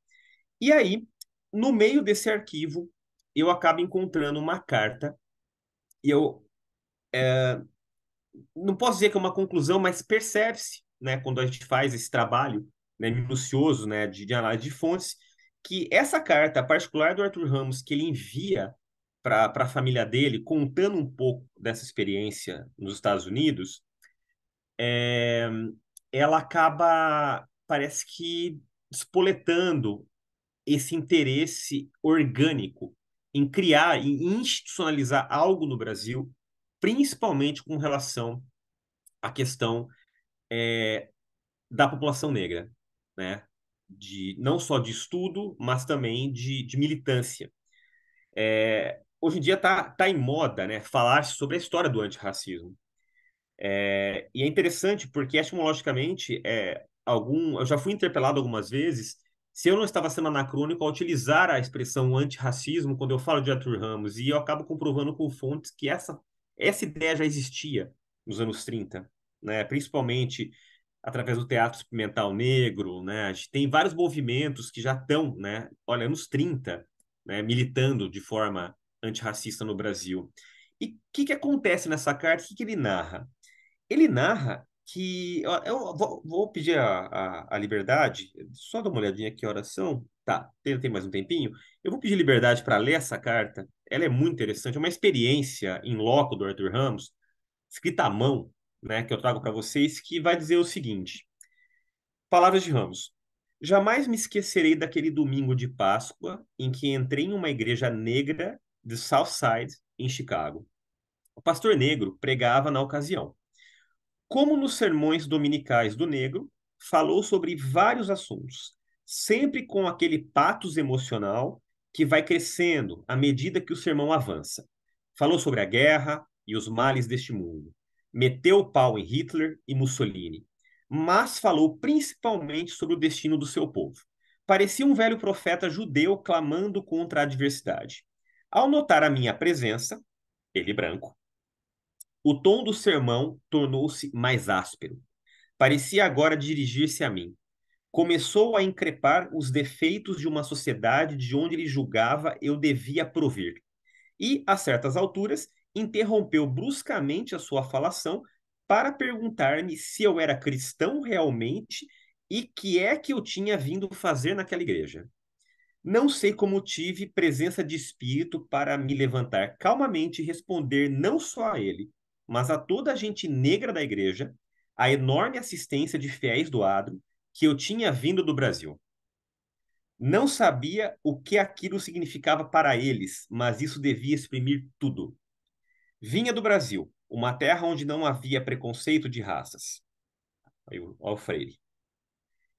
E aí, no meio desse arquivo, eu acabo encontrando uma carta e eu é, não posso dizer que é uma conclusão, mas percebe-se, né, quando a gente faz esse trabalho né, minucioso né, de, de análise de fontes, que essa carta particular do Arthur Ramos que ele envia para a família dele, contando um pouco dessa experiência nos Estados Unidos, é, ela acaba, parece que, espoletando esse interesse orgânico em criar e institucionalizar algo no Brasil principalmente com relação à questão é, da população negra, né? De, não só de estudo, mas também de, de militância. É, hoje em dia está tá em moda né, falar sobre a história do antirracismo. É, e é interessante porque, etimologicamente, é, algum, eu já fui interpelado algumas vezes se eu não estava sendo anacrônico ao utilizar a expressão antirracismo quando eu falo de Arthur Ramos, e eu acabo comprovando com fontes que essa essa ideia já existia nos anos 30, né? principalmente através do teatro experimental negro. Né? A gente tem vários movimentos que já estão, né? olha, anos 30, né? militando de forma antirracista no Brasil. E o que, que acontece nessa carta? O que, que ele narra? Ele narra que. Eu vou, pedir a, a, a, liberdade, só dar uma olhadinha que horas são. Tá, tem, tem mais um tempinho. Eu vou pedir liberdade para ler essa carta ela é muito interessante, é uma experiência em loco do Arthur Ramos, escrita à mão, né, que eu trago para vocês, que vai dizer o seguinte: Palavras de Ramos. Jamais me esquecerei daquele domingo de Páscoa em que entrei em uma igreja negra de Southside, em Chicago. O pastor negro pregava na ocasião. Como nos sermões dominicais do negro, falou sobre vários assuntos, sempre com aquele patos emocional que vai crescendo à medida que o sermão avança. Falou sobre a guerra e os males deste mundo. Meteu o pau em Hitler e Mussolini. Mas falou principalmente sobre o destino do seu povo. Parecia um velho profeta judeu clamando contra a adversidade. Ao notar a minha presença, ele branco, o tom do sermão tornou-se mais áspero. Parecia agora dirigir-se a mim começou a increpar os defeitos de uma sociedade de onde ele julgava eu devia provir. E, a certas alturas, interrompeu bruscamente a sua falação para perguntar-me se eu era cristão realmente e que é que eu tinha vindo fazer naquela igreja. Não sei como tive presença de espírito para me levantar calmamente e responder não só a ele, mas a toda a gente negra da igreja, a enorme assistência de fiéis do adro, que eu tinha vindo do Brasil. Não sabia o que aquilo significava para eles, mas isso devia exprimir tudo. Vinha do Brasil, uma terra onde não havia preconceito de raças. Aí o, Freire.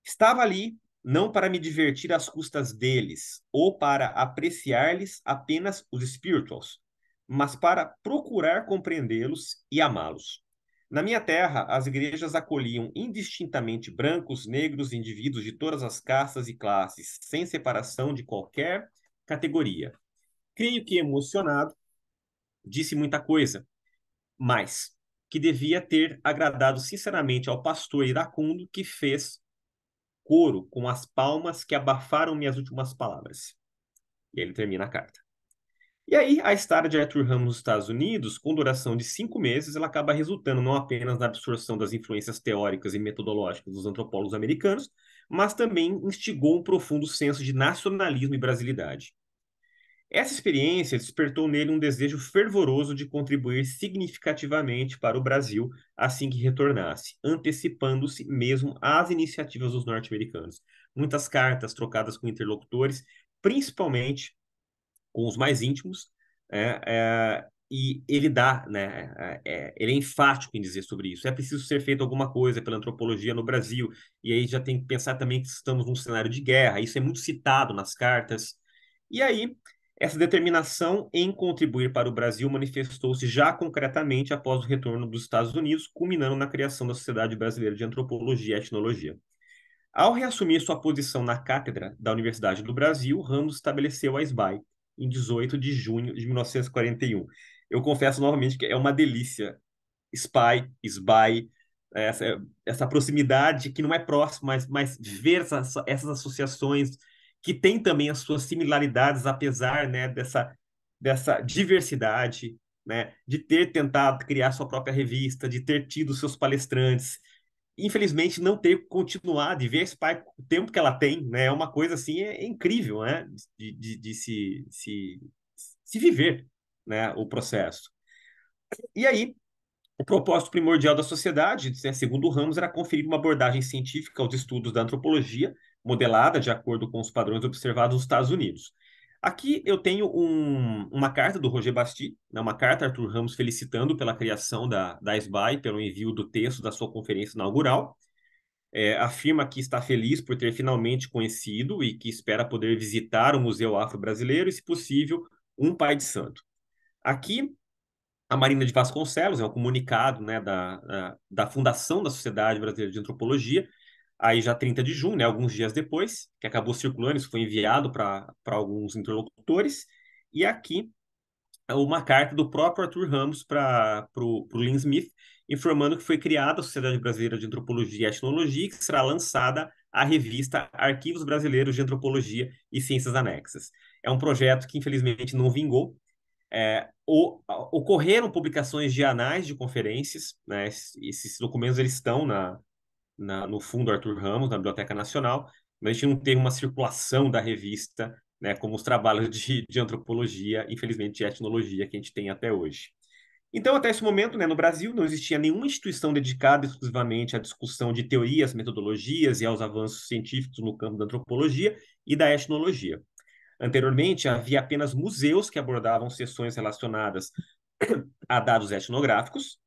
Estava ali não para me divertir às custas deles ou para apreciar-lhes apenas os espíritos, mas para procurar compreendê-los e amá-los. Na minha terra, as igrejas acolhiam indistintamente brancos, negros, indivíduos de todas as castas e classes, sem separação de qualquer categoria. Creio que emocionado, disse muita coisa, mas que devia ter agradado sinceramente ao pastor iracundo que fez coro com as palmas que abafaram minhas últimas palavras. E aí ele termina a carta. E aí, a estada de Arthur Ramos nos Estados Unidos, com duração de cinco meses, ela acaba resultando não apenas na absorção das influências teóricas e metodológicas dos antropólogos americanos, mas também instigou um profundo senso de nacionalismo e brasilidade. Essa experiência despertou nele um desejo fervoroso de contribuir significativamente para o Brasil assim que retornasse, antecipando-se mesmo às iniciativas dos norte-americanos. Muitas cartas trocadas com interlocutores, principalmente com os mais íntimos, é, é, e ele dá, né, é, é, ele é enfático em dizer sobre isso. É preciso ser feita alguma coisa pela antropologia no Brasil, e aí já tem que pensar também que estamos num cenário de guerra, isso é muito citado nas cartas. E aí, essa determinação em contribuir para o Brasil manifestou-se já concretamente após o retorno dos Estados Unidos, culminando na criação da Sociedade Brasileira de Antropologia e Etnologia. Ao reassumir sua posição na cátedra da Universidade do Brasil, Ramos estabeleceu a SBAI, em 18 de junho de 1941. Eu confesso novamente que é uma delícia. Spy, Spy, essa, essa proximidade que não é próxima, mas, mas ver essas, essas associações que tem também as suas similaridades, apesar né, dessa, dessa diversidade, né, de ter tentado criar sua própria revista, de ter tido seus palestrantes, infelizmente não ter continuado de ver a com o tempo que ela tem, né? É uma coisa assim, é, é incrível, né? De, de, de, se, se, se viver, né? O processo. E aí, o propósito primordial da sociedade, né, segundo Ramos, era conferir uma abordagem científica aos estudos da antropologia, modelada de acordo com os padrões observados nos Estados Unidos. Aqui eu tenho um, uma carta do Roger Basti, né, uma carta Arthur Ramos felicitando pela criação da, da SBAI, pelo envio do texto da sua conferência inaugural. É, afirma que está feliz por ter finalmente conhecido e que espera poder visitar o Museu Afro-Brasileiro e, se possível, um pai de santo. Aqui, a Marina de Vasconcelos, é né, um comunicado né, da, da Fundação da Sociedade Brasileira de Antropologia, aí já 30 de junho, né, alguns dias depois, que acabou circulando, isso foi enviado para alguns interlocutores, e aqui uma carta do próprio Arthur Ramos para o Lynn Smith, informando que foi criada a Sociedade Brasileira de Antropologia e Etnologia, que será lançada a revista Arquivos Brasileiros de Antropologia e Ciências Anexas. É um projeto que, infelizmente, não vingou. É, o, ocorreram publicações de anais de conferências, né, esses documentos eles estão na, na, no Fundo Arthur Ramos, na Biblioteca Nacional, mas a gente não teve uma circulação da revista, né, como os trabalhos de, de antropologia, infelizmente, de etnologia que a gente tem até hoje. Então, até esse momento, né, no Brasil, não existia nenhuma instituição dedicada exclusivamente à discussão de teorias, metodologias e aos avanços científicos no campo da antropologia e da etnologia. Anteriormente, havia apenas museus que abordavam sessões relacionadas a dados etnográficos,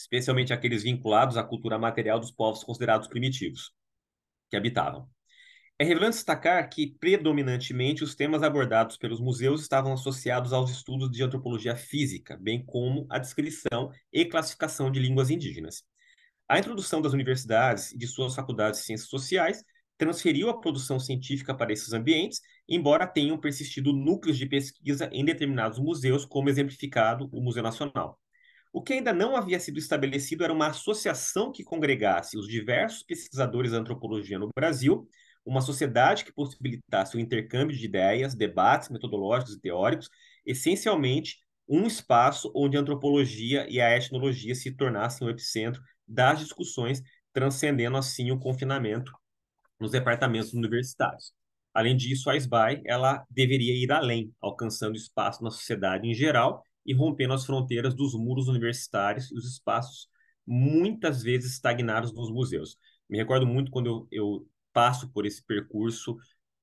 especialmente aqueles vinculados à cultura material dos povos considerados primitivos que habitavam. É relevante destacar que, predominantemente, os temas abordados pelos museus estavam associados aos estudos de antropologia física, bem como à descrição e classificação de línguas indígenas. A introdução das universidades e de suas faculdades de ciências sociais transferiu a produção científica para esses ambientes, embora tenham persistido núcleos de pesquisa em determinados museus, como exemplificado o Museu Nacional. O que ainda não havia sido estabelecido era uma associação que congregasse os diversos pesquisadores da antropologia no Brasil, uma sociedade que possibilitasse o intercâmbio de ideias, debates metodológicos e teóricos, essencialmente um espaço onde a antropologia e a etnologia se tornassem o epicentro das discussões, transcendendo assim o confinamento nos departamentos universitários. Além disso, a SBAI ela deveria ir além, alcançando espaço na sociedade em geral e rompendo as fronteiras dos muros universitários e os espaços muitas vezes estagnados nos museus. Me recordo muito quando eu, eu passo por esse percurso,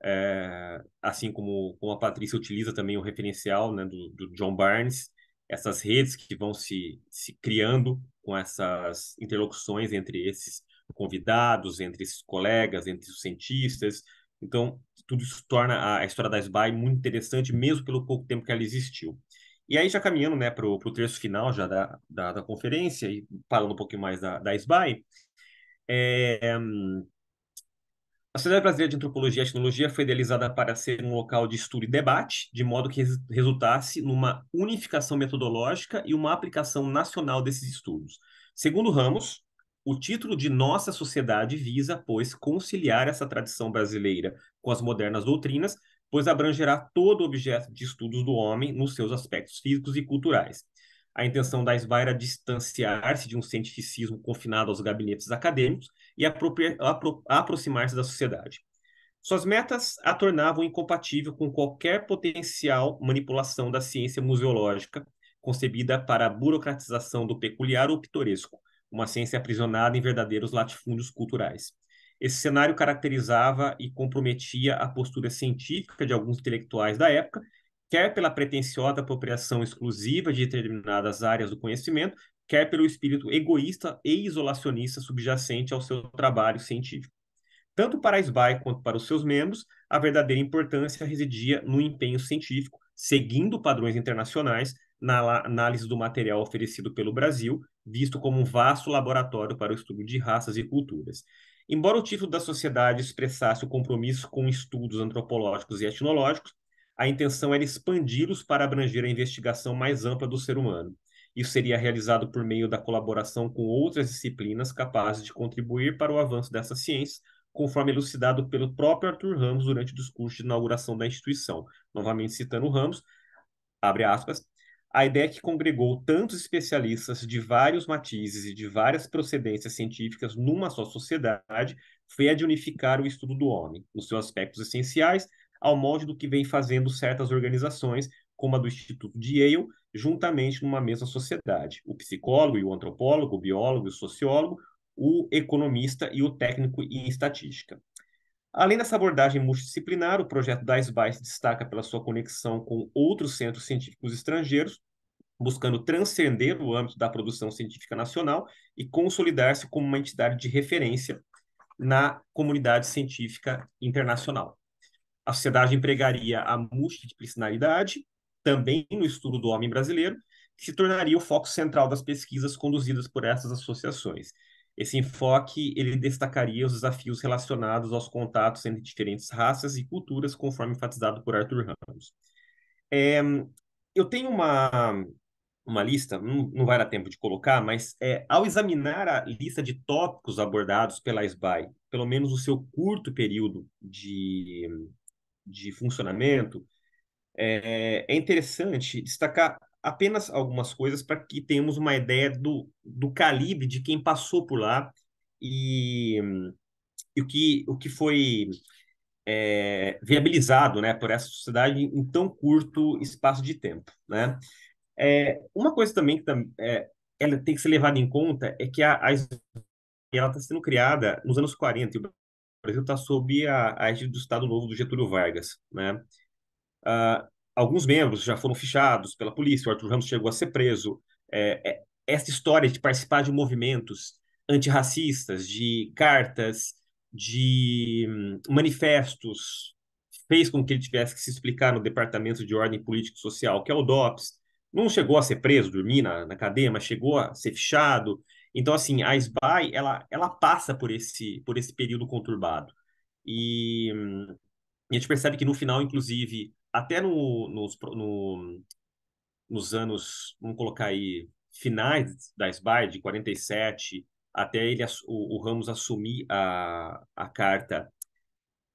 é, assim como, como a Patrícia utiliza também o referencial né, do, do John Barnes, essas redes que vão se, se criando com essas interlocuções entre esses convidados, entre esses colegas, entre os cientistas. Então, tudo isso torna a história da SBAI muito interessante, mesmo pelo pouco tempo que ela existiu. E aí, já caminhando né, para o terço final já da, da, da, conferência, e falando um pouquinho mais da, da SBAE, é, a Sociedade Brasileira de Antropologia e Etnologia foi idealizada para ser um local de estudo e debate, de modo que resultasse numa unificação metodológica e uma aplicação nacional desses estudos. Segundo Ramos, o título de Nossa Sociedade visa, pois, conciliar essa tradição brasileira com as modernas doutrinas, pois abrangerá todo o objeto de estudos do homem nos seus aspectos físicos e culturais. A intenção da SBA era distanciar-se de um cientificismo confinado aos gabinetes acadêmicos e apro aproximar-se da sociedade. Suas metas a tornavam incompatível com qualquer potencial manipulação da ciência museológica, concebida para a burocratização do peculiar ou pitoresco, uma ciência aprisionada em verdadeiros latifúndios culturais. Esse cenário caracterizava e comprometia a postura científica de alguns intelectuais da época, quer pela pretensiosa apropriação exclusiva de determinadas áreas do conhecimento, quer pelo espírito egoísta e isolacionista subjacente ao seu trabalho científico. Tanto para a quanto para os seus membros, a verdadeira importância residia no empenho científico, seguindo padrões internacionais, na análise do material oferecido pelo Brasil, visto como um vasto laboratório para o estudo de raças e culturas. Embora o título da sociedade expressasse o compromisso com estudos antropológicos e etnológicos, a intenção era expandi-los para abranger a investigação mais ampla do ser humano. Isso seria realizado por meio da colaboração com outras disciplinas capazes de contribuir para o avanço dessa ciência, conforme elucidado pelo próprio Arthur Ramos durante o discurso de inauguração da instituição. Novamente citando Ramos, abre aspas, a ideia é que congregou tantos especialistas de vários matizes e de várias procedências científicas numa só sociedade foi a de unificar o estudo do homem, nos seus aspectos essenciais, ao modo do que vem fazendo certas organizações, como a do Instituto de Yale, juntamente numa mesma sociedade. O psicólogo e o antropólogo, o biólogo e o sociólogo, o economista e o técnico em estatística. Além dessa abordagem multidisciplinar, o projeto da SBAI se destaca pela sua conexão com outros centros científicos estrangeiros, buscando transcender o âmbito da produção científica nacional e consolidar-se como uma entidade de referência na comunidade científica internacional. A sociedade empregaria a multidisciplinaridade, também no estudo do homem brasileiro, que se tornaria o foco central das pesquisas conduzidas por essas associações. Esse enfoque ele destacaria os desafios relacionados aos contatos entre diferentes raças e culturas, conforme enfatizado por Arthur Ramos. É, eu tenho uma, uma lista, não, vai dar tempo de colocar, mas é, ao examinar a lista de tópicos abordados pela SBAI, pelo menos o seu curto período de, de funcionamento, é, é interessante destacar apenas algumas coisas para que tenhamos uma ideia do, do calibre de quem passou por lá e, e o, que, o que foi é, viabilizado né, por essa sociedade em tão curto espaço de tempo. Né? É, uma coisa também que é, ela tem que ser levada em conta é que a, a ela está sendo criada nos anos 40 e o Brasil está sob a égide do Estado Novo do Getúlio Vargas. Né? Uh, alguns membros já foram fichados pela polícia, o Arthur Ramos chegou a ser preso. É, é essa história de participar de movimentos antirracistas, de cartas, de hum, manifestos, fez com que ele tivesse que se explicar no Departamento de Ordem Político Social, que é o DOPS. Não chegou a ser preso, dormir na, na cadeia, mas chegou a ser fichado. Então, assim, a SBY, ela, ela passa por esse, por esse período conturbado. E, e hum, a gente percebe que no final, inclusive, até no, nos, no, nos anos, vamos colocar aí, finais da SBAI, de 47 até ele, o, o Ramos assumir a, a carta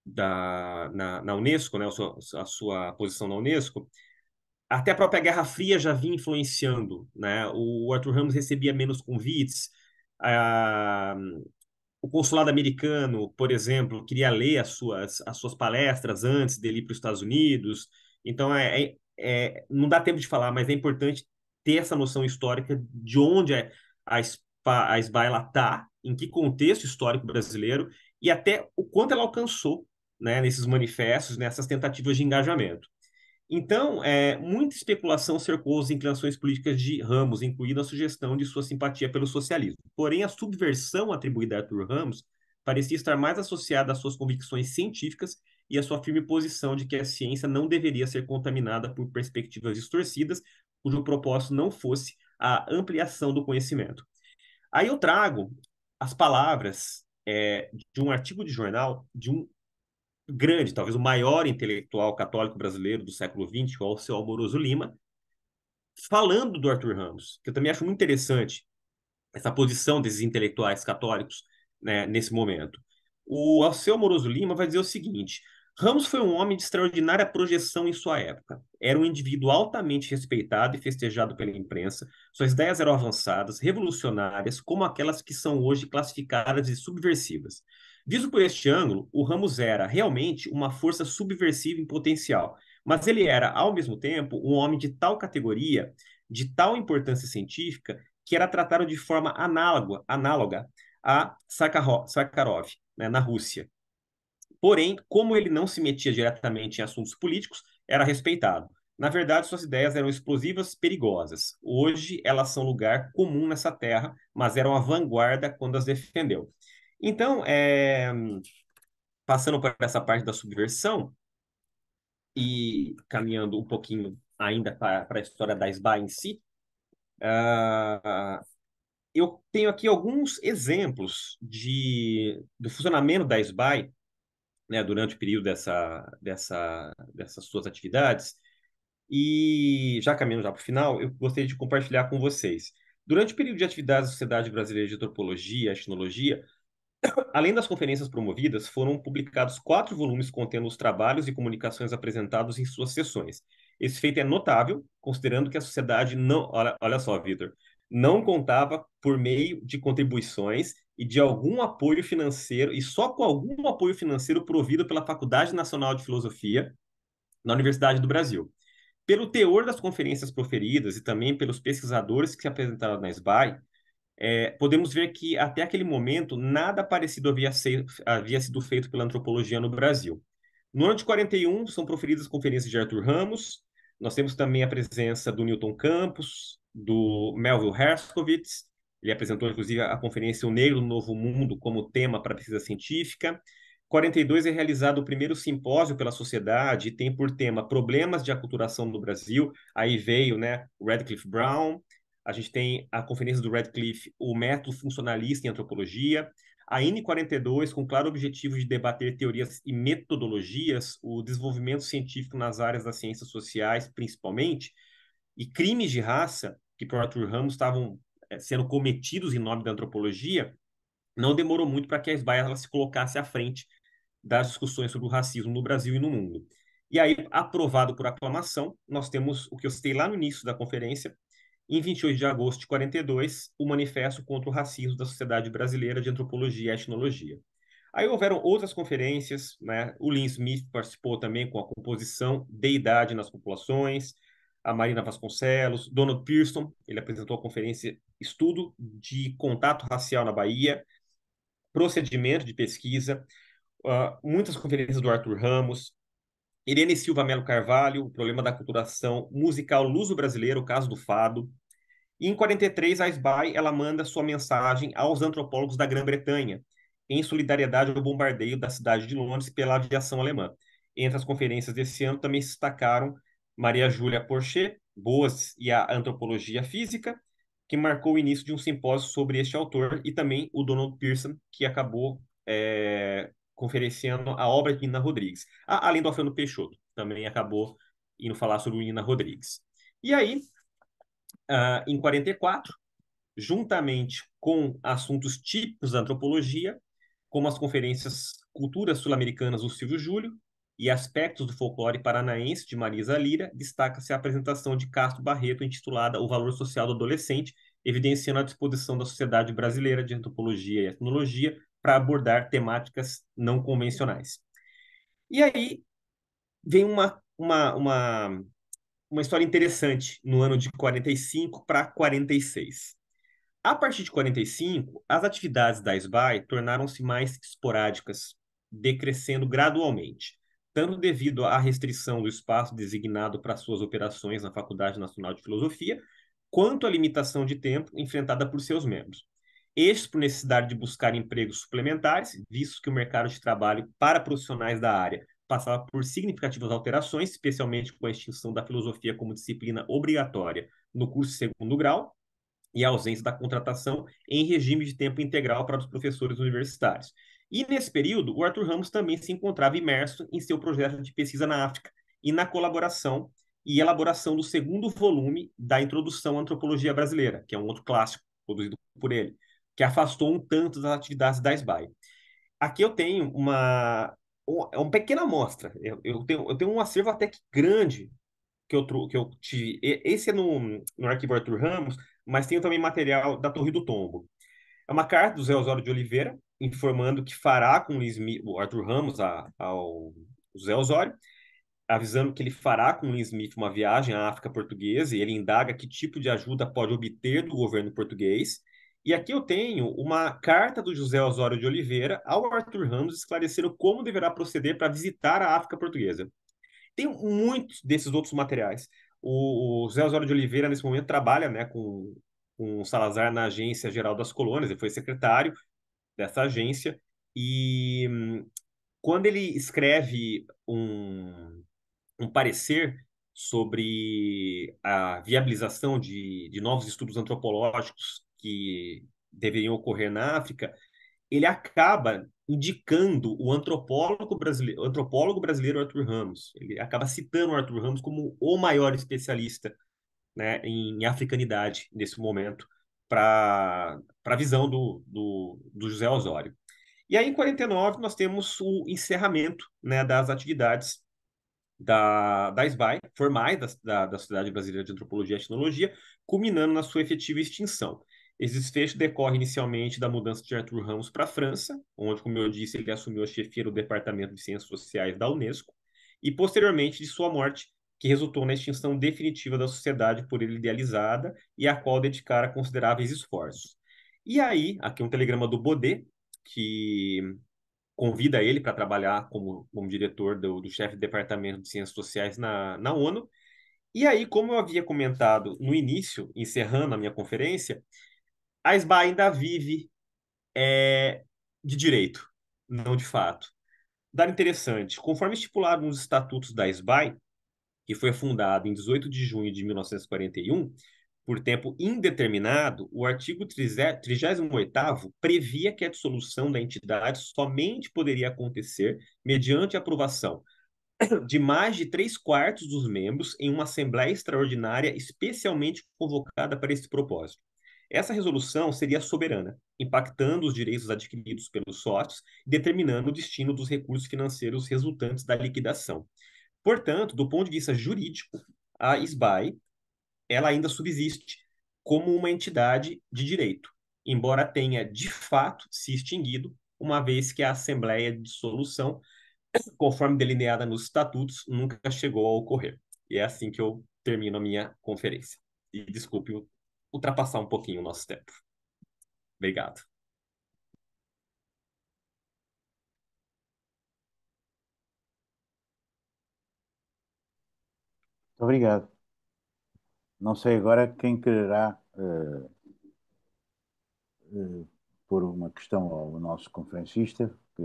da, na, na Unesco, né, a sua, a sua posição na Unesco, até a própria Guerra Fria já vinha influenciando, né? O Arthur Ramos recebia menos convites, o consulado americano, por exemplo, queria ler as suas, as suas palestras antes dele ir para os Estados Unidos. Então, é, é, é não dá tempo de falar, mas é importante ter essa noção histórica de onde é a, a, a SBA está, em que contexto histórico brasileiro e até o quanto ela alcançou né, nesses manifestos, nessas tentativas de engajamento. Então, é, muita especulação cercou as inclinações políticas de Ramos, incluindo a sugestão de sua simpatia pelo socialismo. Porém, a subversão atribuída a Arthur Ramos parecia estar mais associada às suas convicções científicas e à sua firme posição de que a ciência não deveria ser contaminada por perspectivas distorcidas, cujo propósito não fosse a ampliação do conhecimento. Aí eu trago as palavras é, de um artigo de jornal de um grande, talvez o maior intelectual católico brasileiro do século XX, é o Alceu Alboroso Lima, falando do Arthur Ramos, que eu também acho muito interessante essa posição desses intelectuais católicos né, nesse momento. O Alceu Moroso Lima vai dizer o seguinte: Ramos foi um homem de extraordinária projeção em sua época. Era um indivíduo altamente respeitado e festejado pela imprensa. Suas ideias eram avançadas, revolucionárias, como aquelas que são hoje classificadas de subversivas. Visto por este ângulo, o Ramos era realmente uma força subversiva em potencial, mas ele era, ao mesmo tempo, um homem de tal categoria, de tal importância científica, que era tratado de forma análoga, análoga a Sakharov, Sakharov né, na Rússia. Porém, como ele não se metia diretamente em assuntos políticos, era respeitado. Na verdade, suas ideias eram explosivas perigosas. Hoje, elas são lugar comum nessa terra, mas eram a vanguarda quando as defendeu. Então, é, passando por essa parte da subversão e caminhando um pouquinho ainda para a história da SBA em si, uh, eu tenho aqui alguns exemplos de, do funcionamento da SBA né, durante o período dessa, dessa, dessas suas atividades. E já caminhando já para o final, eu gostaria de compartilhar com vocês. Durante o período de atividades da Sociedade Brasileira de Antropologia e Etnologia, Além das conferências promovidas, foram publicados quatro volumes contendo os trabalhos e comunicações apresentados em suas sessões. Esse feito é notável, considerando que a sociedade não. Olha, olha só, Vitor. Não contava por meio de contribuições e de algum apoio financeiro, e só com algum apoio financeiro provido pela Faculdade Nacional de Filosofia na Universidade do Brasil. Pelo teor das conferências proferidas e também pelos pesquisadores que se apresentaram na SBAE, é, podemos ver que até aquele momento nada parecido havia, ser, havia sido feito pela antropologia no Brasil. No ano de 41 são proferidas conferências de Arthur Ramos, nós temos também a presença do Newton Campos, do Melville Herskovitz, ele apresentou inclusive a conferência O Negro no Novo Mundo como tema para a pesquisa científica. 42 é realizado o primeiro simpósio pela sociedade e tem por tema Problemas de Aculturação no Brasil. Aí veio né, Radcliffe Brown, a gente tem a conferência do Radcliffe, o método funcionalista em antropologia, a N42, com claro objetivo de debater teorias e metodologias, o desenvolvimento científico nas áreas das ciências sociais, principalmente, e crimes de raça, que por Arthur Ramos estavam eh, sendo cometidos em nome da antropologia, não demorou muito para que a SBAE se colocasse à frente das discussões sobre o racismo no Brasil e no mundo. E aí, aprovado por aclamação, nós temos o que eu citei lá no início da conferência, em 28 de agosto de 42, o Manifesto contra o Racismo da Sociedade Brasileira de Antropologia e Etnologia. Aí houveram outras conferências, né? O Lynn Smith participou também com a composição Deidade nas Populações, a Marina Vasconcelos, Donald Pearson, ele apresentou a conferência Estudo de Contato Racial na Bahia, Procedimento de Pesquisa, uh, muitas conferências do Arthur Ramos, Irene Silva Melo Carvalho, o problema da culturação musical luso-brasileira, o caso do fado, e em 43, a SBY ela manda sua mensagem aos antropólogos da Grã-Bretanha, em solidariedade ao bombardeio da cidade de Londres pela aviação alemã. Entre as conferências desse ano também se destacaram Maria Júlia Porcher, Boas e a Antropologia Física, que marcou o início de um simpósio sobre este autor, e também o Donald Pearson, que acabou é, conferenciando a obra de Nina Rodrigues. Ah, além do Alfredo Peixoto, também acabou indo falar sobre o Nina Rodrigues. E aí, uh, em 44, juntamente com assuntos típicos da antropologia, como as conferências Culturas Sul-Americanas do Silvio Júlio e Aspectos do Folclore Paranaense, de Marisa Lira, destaca-se a apresentação de Castro Barreto, intitulada O Valor Social do Adolescente, evidenciando a disposição da Sociedade Brasileira de Antropologia e Etnologia para abordar temáticas não convencionais. E aí vem uma, uma, uma uma história interessante no ano de 45 para 46. A partir de 45, as atividades da SBAI tornaram-se mais esporádicas, decrescendo gradualmente, tanto devido à restrição do espaço designado para suas operações na Faculdade Nacional de Filosofia, quanto à limitação de tempo enfrentada por seus membros. Estes por necessidade de buscar empregos suplementares, visto que o mercado de trabalho para profissionais da área passava por significativas alterações, especialmente com a extinção da filosofia como disciplina obrigatória no curso segundo grau e a ausência da contratação em regime de tempo integral para os professores universitários. E nesse período, o Arthur Ramos também se encontrava imerso em seu projeto de pesquisa na África e na colaboração e elaboração do segundo volume da Introdução à Antropologia Brasileira, que é um outro clássico produzido por ele, que afastou um tanto das atividades da SBAI. Aqui eu tenho uma é uma pequena amostra. Eu, eu, tenho, eu tenho um acervo até que grande que eu, que eu tive. Esse é no, no arquivo Arthur Ramos, mas tenho também material da Torre do Tombo. É uma carta do Zé Osório de Oliveira, informando que fará com o, Arthur Ramos a, ao Zé Osório, avisando que ele fará com o Lin Smith uma viagem à África portuguesa e ele indaga que tipo de ajuda pode obter do governo português e aqui eu tenho uma carta do José Osório de Oliveira ao Arthur Ramos esclarecendo como deverá proceder para visitar a África portuguesa. Tem muitos desses outros materiais. O, José Osório de Oliveira, nesse momento, trabalha né, com, com o Salazar na Agência Geral das Colônias, ele foi secretário dessa agência. E hum, quando ele escreve um, um parecer sobre a viabilização de, de novos estudos antropológicos que deveriam ocorrer na África, ele acaba indicando o antropólogo brasileiro, antropólogo brasileiro Arthur Ramos. Ele acaba citando o Arthur Ramos como o maior especialista né, em africanidade nesse momento para a visão do, do, do, José Osório. E aí, em 49, nós temos o encerramento né, das atividades da, da SBAI, formais da, da, da Sociedade Brasileira de Antropologia e Etnologia, culminando na sua efetiva extinção. Esse desfecho decorre inicialmente da mudança de Arthur Ramos para a França, onde, como eu disse, ele assumiu a chefia do Departamento de Ciências Sociais da Unesco, e posteriormente de sua morte, que resultou na extinção definitiva da sociedade por ele idealizada e à qual dedicara consideráveis esforços. E aí, aqui um telegrama do Baudet, que convida ele para trabalhar como, como diretor do, do chefe do Departamento de Ciências Sociais na, na ONU. E aí, como eu havia comentado no início, encerrando a minha conferência, a SBA ainda vive é, de direito, não de fato. Dado interessante, conforme estipulado nos estatutos da SBA, que foi fundada em 18 de junho de 1941, por tempo indeterminado, o artigo 38 previa que a dissolução da entidade somente poderia acontecer mediante aprovação de mais de três quartos dos membros em uma assembleia extraordinária especialmente convocada para esse propósito. Essa resolução seria soberana, impactando os direitos adquiridos pelos sócios e determinando o destino dos recursos financeiros resultantes da liquidação. Portanto, do ponto de vista jurídico, a SBAE ela ainda subsiste como uma entidade de direito, embora tenha de fato se extinguido, uma vez que a Assembleia de Dissolução, conforme delineada nos estatutos, nunca chegou a ocorrer. E é assim que eu termino a minha conferência. E desculpe o ultrapassar um pouquinho o nosso tempo. Obrigado. Muito obrigado. Não sei agora quem quererá uh, uh, pôr uma questão ao nosso conferencista, que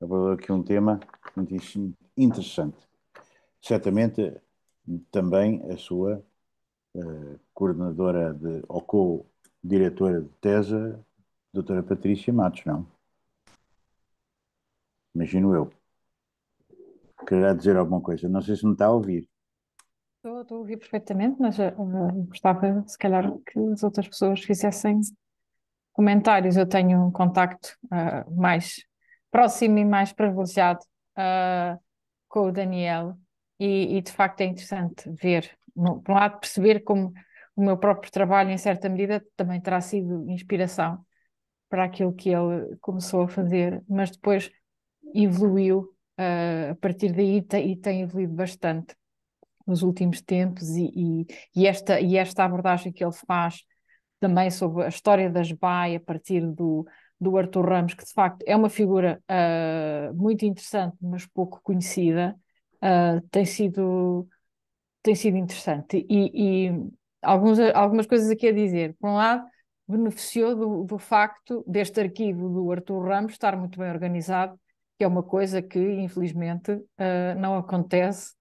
abordou aqui um tema muitíssimo interessante. Certamente também a sua eh, coordenadora de, ou co-diretora de TESA, doutora Patrícia Matos, não? Imagino eu. Quererá dizer alguma coisa? Não sei se me está a ouvir. Estou, estou a ouvir perfeitamente, mas uh, gostava, se calhar, que as outras pessoas fizessem comentários. Eu tenho um contacto uh, mais próximo e mais privilegiado uh, com o Daniel, e, e, de facto é interessante ver por um lado, perceber como o meu próprio trabalho, em certa medida, também terá sido inspiração para aquilo que ele começou a fazer, mas depois evoluiu uh, a partir daí e tem evoluído bastante nos últimos tempos e, e, e, esta, e esta abordagem que ele faz também sobre a história das BAE a partir do, do Arthur Ramos, que de facto é uma figura uh, muito interessante, mas pouco conhecida, uh, tem sido tem sido interessante e, e alguns, algumas coisas aqui a dizer. Por um lado, beneficiou do, do, facto deste arquivo do Arthur Ramos estar muito bem organizado, que é uma coisa que, infelizmente, uh, não acontece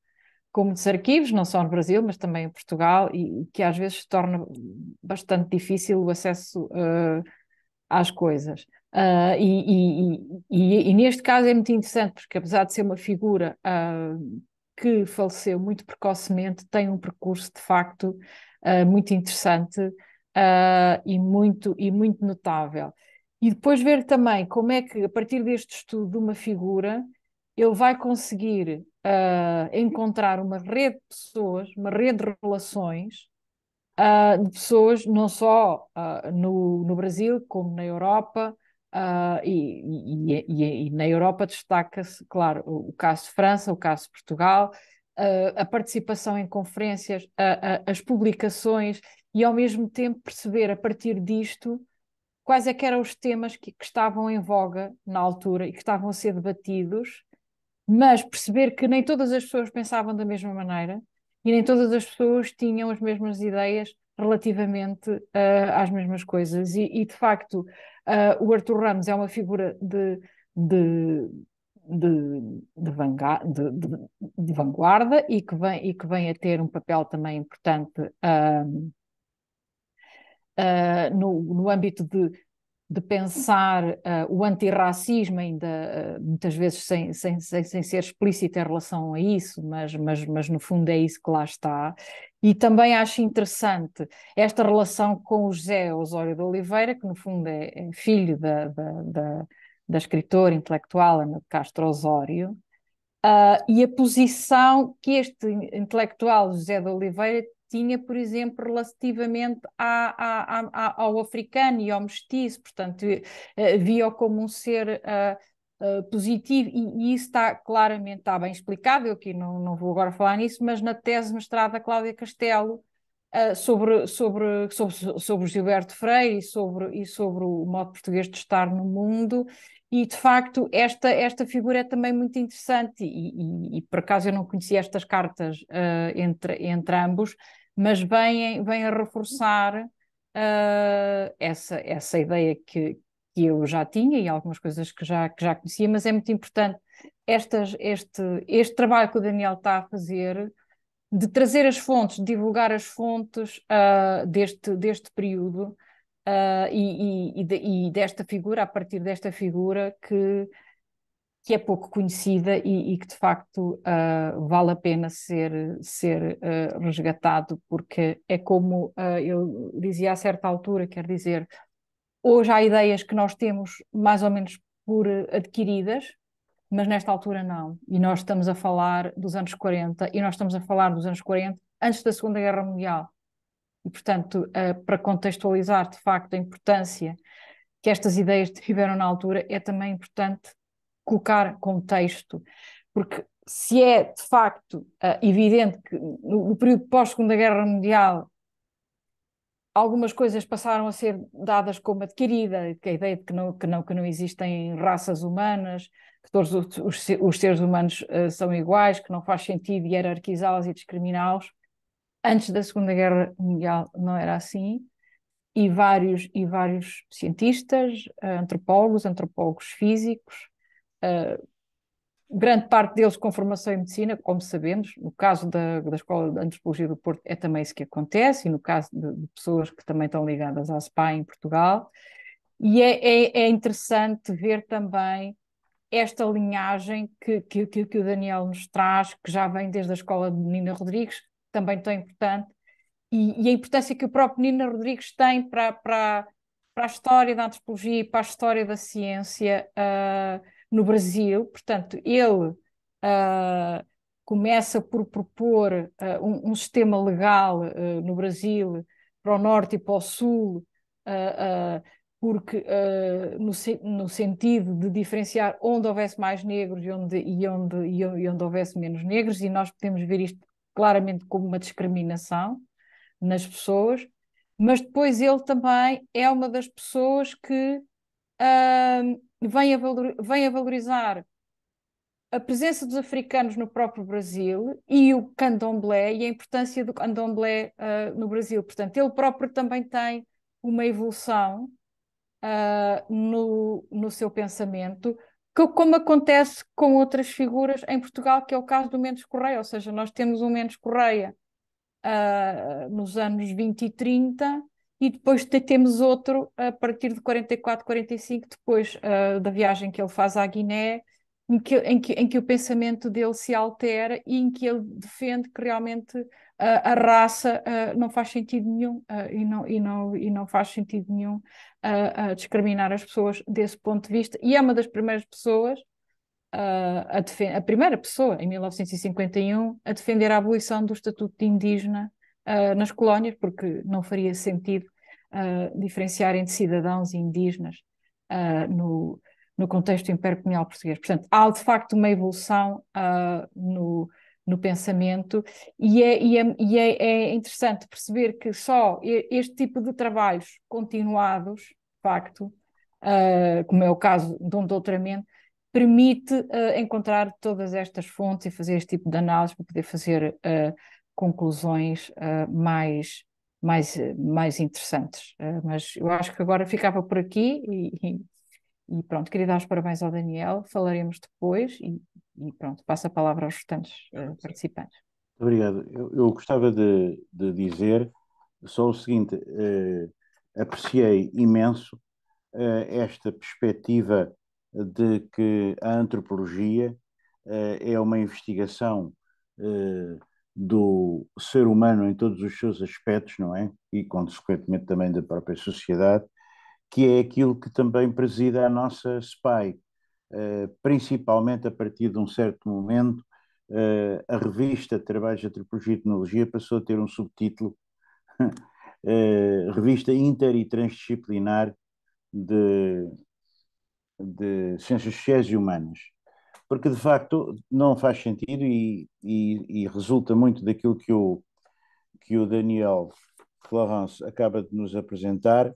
com muitos arquivos, não só no Brasil, mas também em Portugal, e, que às vezes torna bastante difícil o acesso uh, às coisas. Uh, e, e, e, neste caso é muito interessante, porque apesar de ser uma figura que faleceu muito precocemente, tem um percurso de facto uh, muito interessante uh, e, muito, e muito notável. E depois ver também como é que, a partir deste estudo de uma figura, ele vai conseguir uh, encontrar uma rede de pessoas, uma rede de relações, de pessoas não só no, no Brasil, como na Europa, Uh, e, e, e, na Europa destaca-se, claro, o, caso de França, o caso de Portugal, uh, a participação em conferências, as publicações e ao mesmo tempo perceber a partir disto quais é que eram os temas que, que estavam em voga na altura e que estavam a ser debatidos, mas perceber que nem todas as pessoas pensavam da mesma maneira e nem todas as pessoas tinham as mesmas ideias relativamente uh, às mesmas coisas. E, e de facto, uh, o Arthur Ramos é uma figura de, de, de, de, vanga, de, de, vanguarda e que, vem, e que vem a ter um papel também importante uh, no, no âmbito de, de pensar uh, o antirracismo, ainda uh, muitas vezes sem, sem, sem, sem, ser explícito em relação a isso, mas, mas, mas no fundo é isso que lá está. E também acho interessante esta relação com o José Osório de Oliveira, que no fundo é, é filho da, da, da, da, escritora intelectual Ana de Castro Osório, uh, e a posição que este intelectual José de Oliveira tinha, por exemplo, relativamente ao africano e ao mestiço, portanto, eh, via-o como um ser uh, uh, positivo, e, e, isso está claramente está bem explicado, eu aqui não, não vou agora falar nisso, mas na tese mestrada da Cláudia Castelo, uh, sobre, sobre, sobre, sobre Gilberto Freire e sobre, e sobre o modo português de estar no mundo, e de facto esta, esta figura é também muito interessante, e, e, e por acaso eu não conhecia estas cartas uh, entre, entre ambos, mas vêm, vêm a reforçar uh, essa, essa ideia que, que eu já tinha e algumas coisas que já, que já conhecia, mas é muito importante estas, este, este trabalho que o Daniel está a fazer de trazer as fontes, de divulgar as fontes uh, deste, deste período uh, e, e, e, de, e, desta figura, a partir desta figura que, que é pouco conhecida e, que de facto uh, vale a pena ser, ser resgatado, porque é como eu dizia a certa altura, quer dizer, Hoje há ideias que nós temos mais ou menos por adquiridas, mas nesta altura não. E nós estamos a falar dos anos 40, e nós estamos a falar dos anos 40 antes da Segunda Guerra Mundial. E, portanto, eh, para contextualizar de facto a importância que estas ideias tiveram na altura, é também importante colocar contexto, porque se é de facto eh, evidente que no, período pós-Segunda Guerra Mundial algumas coisas passaram a ser dadas como adquirida, que a ideia de que não, que não, que não existem raças humanas, que todos os, os seres humanos uh, são iguais, que não faz sentido hierarquizá-los e discriminá-los. Antes da Segunda Guerra Mundial não era assim, e vários, e vários cientistas, uh, antropólogos, antropólogos físicos, uh, grande parte deles com formação em medicina, como sabemos, no caso da, da Escola de Antropologia do Porto é também isso que acontece, e no caso de, de pessoas que também estão ligadas à SPA em Portugal, e é, é, é interessante ver também esta linhagem que, que, que, o Daniel nos traz, que já vem desde a Escola de Nina Rodrigues, também tão importante, e, e a importância que o próprio Nina Rodrigues tem para, para, para a história da antropologia e para a história da ciência... Uh, no Brasil. Portanto, ele uh, começa por propor uh, um, um, sistema legal uh, no Brasil para o norte e para o sul, porque no, no, sentido de diferenciar onde houvesse mais negros e onde, e, onde, e onde houvesse menos negros, e nós podemos ver isto claramente como uma discriminação nas pessoas, mas depois ele também é uma das pessoas que uh, vem a, valor, vem a valorizar a presença dos africanos no próprio Brasil e o candomblé e a importância do candomblé uh, no Brasil. Portanto, ele próprio também tem uma evolução uh, no, no seu pensamento, que, como acontece com outras figuras em Portugal, que é o caso do Mendes Correia, ou seja, nós temos um Mendes Correia uh, nos anos 20 e 30 e depois temos outro a partir de 44, 45, depois uh, da viagem que ele faz à Guiné, em que, em, que, em que, o pensamento dele se altera e em que ele defende que realmente uh, a raça uh, não faz sentido nenhum e, não, e, não, e não faz sentido nenhum discriminar as pessoas desse ponto de vista. E é uma das primeiras pessoas, a, a primeira pessoa, em 1951, a defender a abolição do Estatuto de Indígena uh, nas colónias, porque não faria sentido uh, ah, diferenciar entre cidadãos e indígenas uh, no, no contexto império colonial português. Portanto, há de facto uma evolução no, no pensamento e, é, e, é, e é, é, interessante perceber que só este tipo de trabalhos continuados, de facto, como é o caso de um doutoramento, permite uh, encontrar todas estas fontes e fazer este tipo de análise para poder fazer uh, conclusões uh, mais, mais, eh, mais interessantes. Uh, mas eu acho que agora ficava por aqui e, e, pronto, queria dar os parabéns ao Daniel, falaremos depois e, e pronto, passo a palavra aos restantes uh, participantes. Obrigado. Eu, eu gostava de, de, dizer só o seguinte: apreciei imenso esta perspectiva de que a antropologia é uma investigação do ser humano em todos os seus aspectos, não é? E, consequentemente, também da própria sociedade, que é aquilo que também presida a nossa SPY, eh, principalmente a partir de um certo momento, eh, a revista Trabalhos de Antropologia e Tecnologia passou a ter um subtítulo eh, Revista Inter e Transdisciplinar de, de Ciências Sociais e Humanas porque de facto não faz sentido e, e, e resulta muito daquilo que o, que o Daniel Florence acaba de nos apresentar,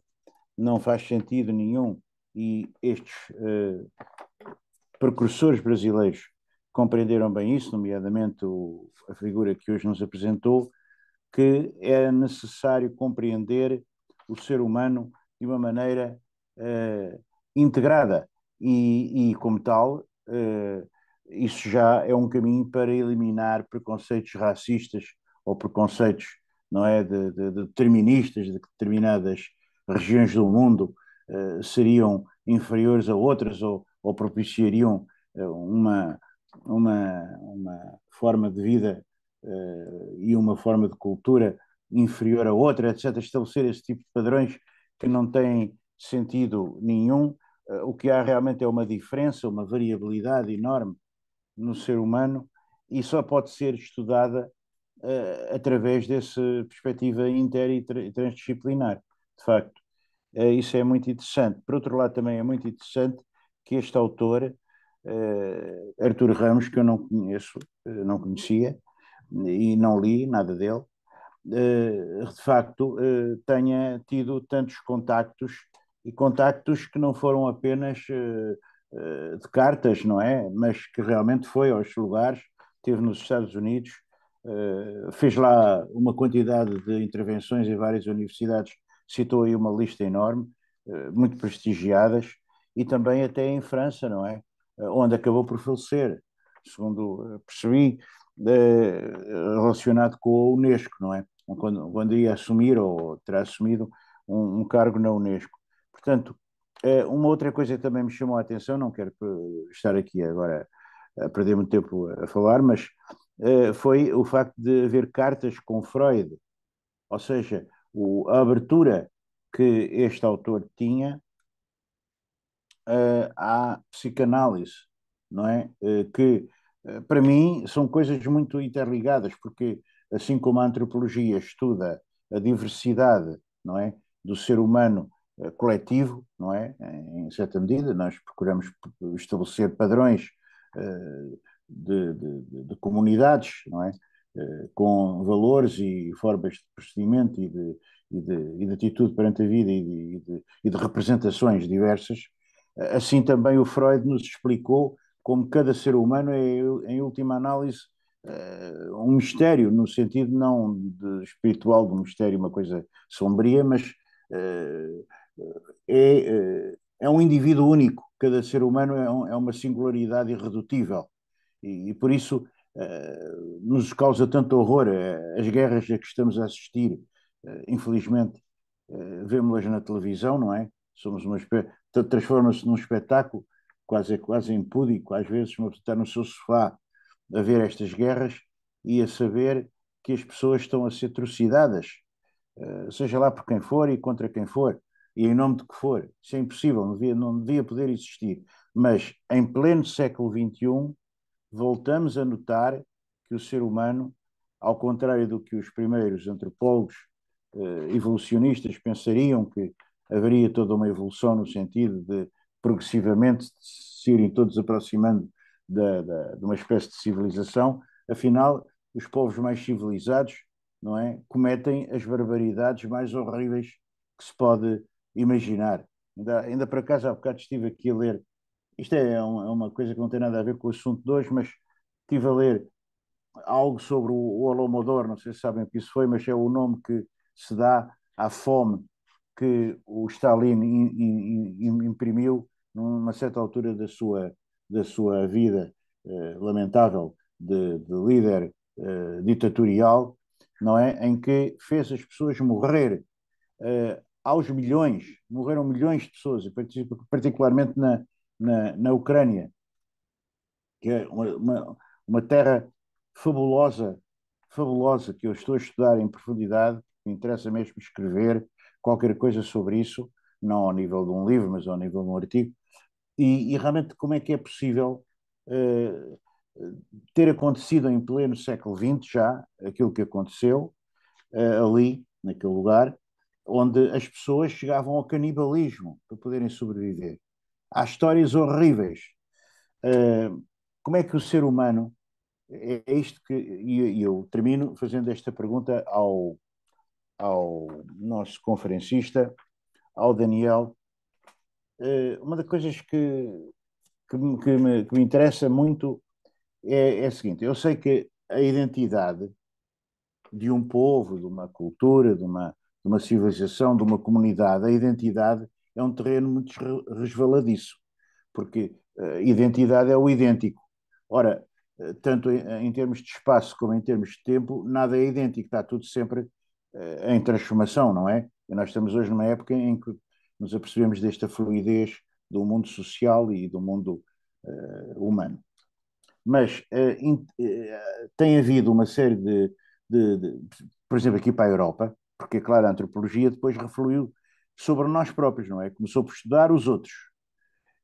não faz sentido nenhum e estes uh, precursores brasileiros compreenderam bem isso, nomeadamente o, a figura que hoje nos apresentou, que é necessário compreender o ser humano de uma maneira uh, integrada e, e, como tal, eh, isso já é um caminho para eliminar preconceitos racistas ou preconceitos não é de, de, de deterministas de que determinadas regiões do mundo uh, seriam inferiores a outras ou, ou propiciariam eh, uma, uma, uma forma de vida uh, e uma forma de cultura inferior a outra, etc. Estabelecer esse tipo de padrões que não têm sentido nenhum eh, o que há realmente é uma diferença, uma variabilidade enorme no ser humano e só pode ser estudada uh, através dessa perspectiva inter e tra transdisciplinar, de facto. Uh, isso é muito interessante. Por outro lado, também é muito interessante que este autor, uh, Artur Ramos, que eu não conheço, não conhecia e não li nada dele, de facto tenha tido tantos contactos e contactos que não foram apenas uh, de cartas, não é? Mas que realmente foi aos lugares, teve nos Estados Unidos, uh, fez lá uma quantidade de intervenções em várias universidades, citou aí uma lista enorme, uh, muito prestigiadas, e também até em França, não é? onde acabou por falecer, segundo percebi, relacionado com a Unesco, não é? Quando, quando ia assumir ou terá assumido um, um, cargo na Unesco. Portanto, eh, uma outra coisa que também me chamou a atenção, não quero eh, estar aqui agora a perder muito tempo a falar, mas eh, foi o facto de haver cartas com Freud, ou seja, a abertura que este autor tinha à psicanálise, não é? que, para mim, são coisas muito interligadas, porque assim como a antropologia estuda a diversidade, não é? Do ser humano eh, coletivo, não é? Eh, em certa medida, nós procuramos estabelecer padrões eh, de, de, de comunidades, não é? Com valores e formas de procedimento e de, e de, e de atitude perante a vida e, e de, representações diversas. Assim também o Freud nos explicou como cada ser humano é, em última análise, um mistério, no sentido não de espiritual do mistério, uma coisa sombria, mas é, é, é um indivíduo único, cada ser humano é, um, é uma singularidade irredutível e, e por isso eh, nos causa tanto horror eh, as guerras a que estamos a assistir, eh, infelizmente, vemos-las na televisão, não é? Somos uma transforma-se num espetáculo quase quase impúdico, às vezes uma pessoa está no seu sofá a ver estas guerras e a saber que as pessoas estão a ser trucidadas, seja lá por quem for e contra quem for e em nome de que for, isso é impossível, não devia, não devia poder existir. Mas em pleno século XXI, voltamos a notar que o ser humano, ao contrário do que os primeiros antropólogos eh, evolucionistas pensariam, que haveria toda uma evolução no sentido de progressivamente se irem todos aproximando da, da, de uma espécie de civilização, afinal, os povos mais civilizados não é, cometem as barbaridades mais horríveis que se pode imaginar. Ainda, ainda para casa há bocado estive aqui a ler, isto é, é, um, é uma coisa que não tem nada a ver com o assunto de hoje, mas estive a ler algo sobre o, o Alomodor, não sei se sabem o que isso foi, mas é o nome que se dá à fome que o Stalin in, in, imprimiu numa certa altura da sua, da sua vida eh, lamentável de, de líder eh, ditatorial, não é? Em que fez as pessoas morrer eh, aos milhões, morreram milhões de pessoas, particularmente na, na, na Ucrânia, que é uma, uma, uma terra fabulosa, fabulosa, que eu estou a estudar em profundidade, me interessa mesmo escrever qualquer coisa sobre isso, não ao nível de um livro, mas ao nível de um artigo, e, e realmente como é que é possível uh, ter acontecido em pleno século XX já, aquilo que aconteceu uh, ali, naquele lugar, onde as pessoas chegavam ao canibalismo para poderem sobreviver. Há histórias horríveis. Uh, como é que o ser humano. É, é isto que. E eu, termino fazendo esta pergunta ao, ao nosso conferencista, ao Daniel. Uh, uma das coisas que, que, me, que, me, que me interessa muito é, é a seguinte: eu sei que a identidade de um povo, de uma cultura, de uma, de uma civilização, de uma comunidade, a identidade é um terreno muito resvaladiço, porque uh, identidade é o idêntico. Ora, uh, tanto em, em, termos de espaço como em termos de tempo, nada é idêntico, está tudo sempre uh, em transformação, não é? E nós estamos hoje numa época em que nos apercebemos desta fluidez do mundo social e do mundo humano. Mas in, tem havido uma série de, de, de, por exemplo, aqui para a Europa, porque, é claro, a antropologia depois refluiu sobre nós próprios, não é? Começou por estudar os outros,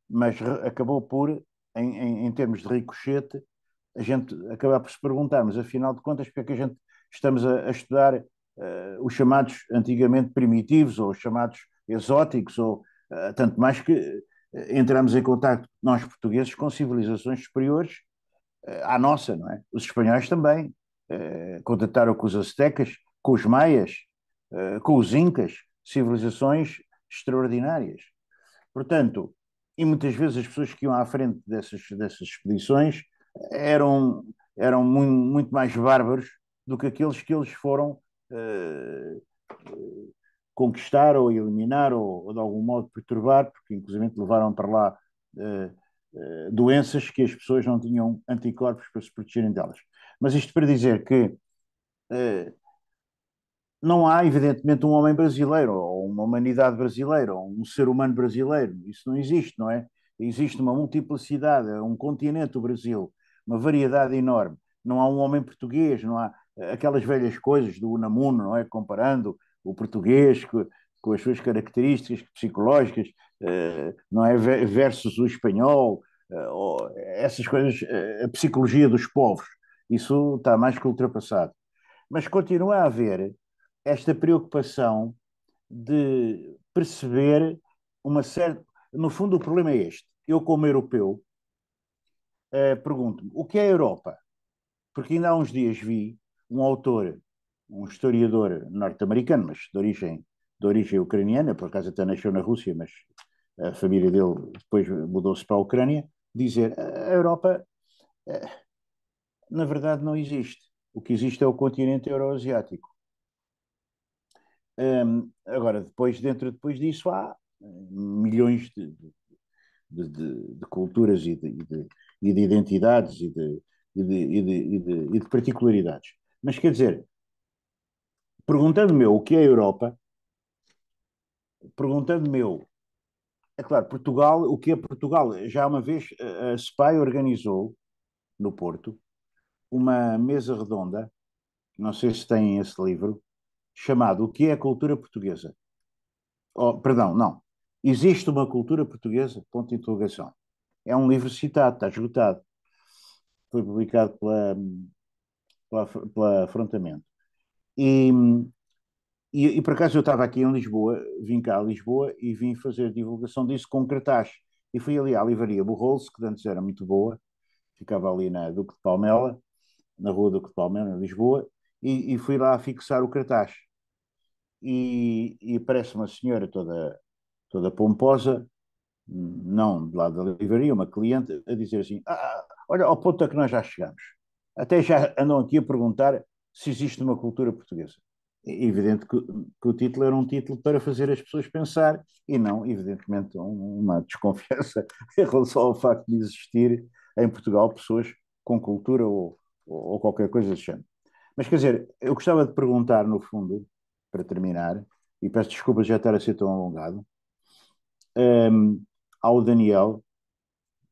mas acabou por, em, em, em termos de ricochete, a gente acabar por se perguntar, mas afinal de contas, porque é que a gente estamos a, a estudar uh, os chamados antigamente primitivos ou os chamados exóticos, ou uh, tanto mais que uh, entramos em contato, nós portugueses, com civilizações superiores à nossa, não é? Os espanhóis também contataram com os aztecas, com os maias, eh, com os Incas, civilizações extraordinárias. Portanto, e muitas vezes as pessoas que iam à frente dessas, dessas expedições eram, eram muito, muito mais bárbaros do que aqueles que eles foram uh, conquistar ou eliminar ou, ou, de algum modo perturbar, porque inclusive levaram para lá uh, uh, doenças que as pessoas não tinham anticorpos para se protegerem delas. Mas isto para dizer que não há, evidentemente, um homem brasileiro, ou uma humanidade brasileira, ou um ser humano brasileiro. Isso não existe, não é? Existe uma multiplicidade, um continente, o Brasil, uma variedade enorme. Não há um homem português, não há aquelas velhas coisas do Unamuno, não é? Comparando o português com, com as suas características psicológicas, eh, não é? Versus o espanhol, eh, essas coisas, eh, a psicologia dos povos. Isso está mais que ultrapassado. Mas continua a haver esta preocupação de perceber uma certa. No fundo, o problema é este. Eu, como europeu, eh, pergunto-me o que é a Europa? Porque ainda há uns dias vi um autor, um historiador norte-americano, mas de origem, de origem ucraniana, por acaso até nasceu na Rússia, mas a família dele depois mudou-se para a Ucrânia, dizer a Europa, eh, na verdade, não existe. O que existe é o continente euroasiático. Um, agora, depois, dentro depois disso, há eh, milhões de, de, de, de culturas e de, e de, identidades e de, e, e, e de particularidades. Mas quer dizer, perguntando-me eu o que é a Europa, perguntando-me eu, é claro, Portugal, o que é Portugal? Já uma vez eh, a SPAI organizou, no Porto, uma mesa redonda, não sei se têm esse livro, chamado O que é a cultura portuguesa? Oh, perdão, não. Existe uma cultura portuguesa? Ponto de interrogação. É um livro citado, está esgotado. Foi publicado pela, pela, pela Afrontamento. E, e, e, por acaso eu estava aqui em Lisboa, vim cá a Lisboa e vim fazer divulgação disso com cartaz. E fui ali à livraria Borrols, que antes era muito boa, ficava ali na Duque de Palmela, na rua Duque de Palmela, em Lisboa, e, e fui lá fixar o cartaz e, e parece uma senhora toda, toda pomposa, não de lado da livraria, uma cliente, a dizer assim: ah, ah Olha, ao ponto a é que nós já chegamos. Até já andam aqui a perguntar se existe uma cultura portuguesa. É evidente que, que o título era um título para fazer as pessoas pensar e não, evidentemente, uma desconfiança em relação ao facto de existir em Portugal pessoas com cultura ou, ou qualquer coisa desse género. Mas quer dizer, eu gostava de perguntar, no fundo, para terminar, e peço desculpas já estar a ser tão alongado, um, ao Daniel,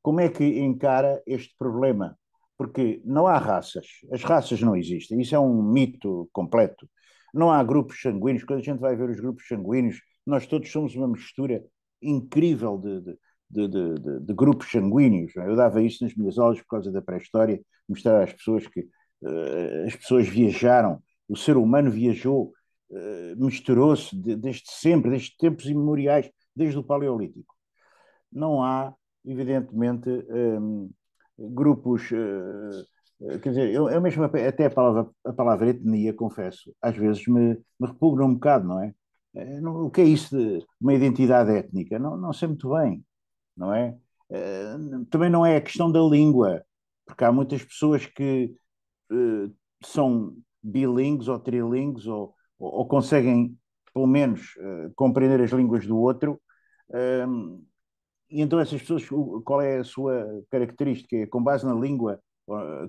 como é que encara este problema? Porque não há raças, as raças não existem, isso é um mito completo. Não há grupos sanguíneos, quando a gente vai ver os grupos sanguíneos, nós todos somos uma mistura incrível de, de de, de, de, grupos sanguíneos. É? Eu dava isso nas minhas aulas por causa da pré-história, mostrar às pessoas que uh, as pessoas viajaram, o ser humano viajou eh, misturou-se desde sempre, desde tempos imemoriais, desde o Paleolítico. Não há, evidentemente, ehm, grupos. Eh, eh, quer dizer, eu, eu mesmo, até a palavra, a palavra etnia, confesso, às vezes me, me repugna um bocado, não é? O que é isso de uma identidade étnica? Não, não sei muito bem, não é? Também não é a questão da língua, porque há muitas pessoas que são bilingues ou trilingues ou ou, ou conseguem, pelo menos, eh, compreender as línguas do outro. Ehm, e então essas pessoas, qual é a sua característica? É com base na língua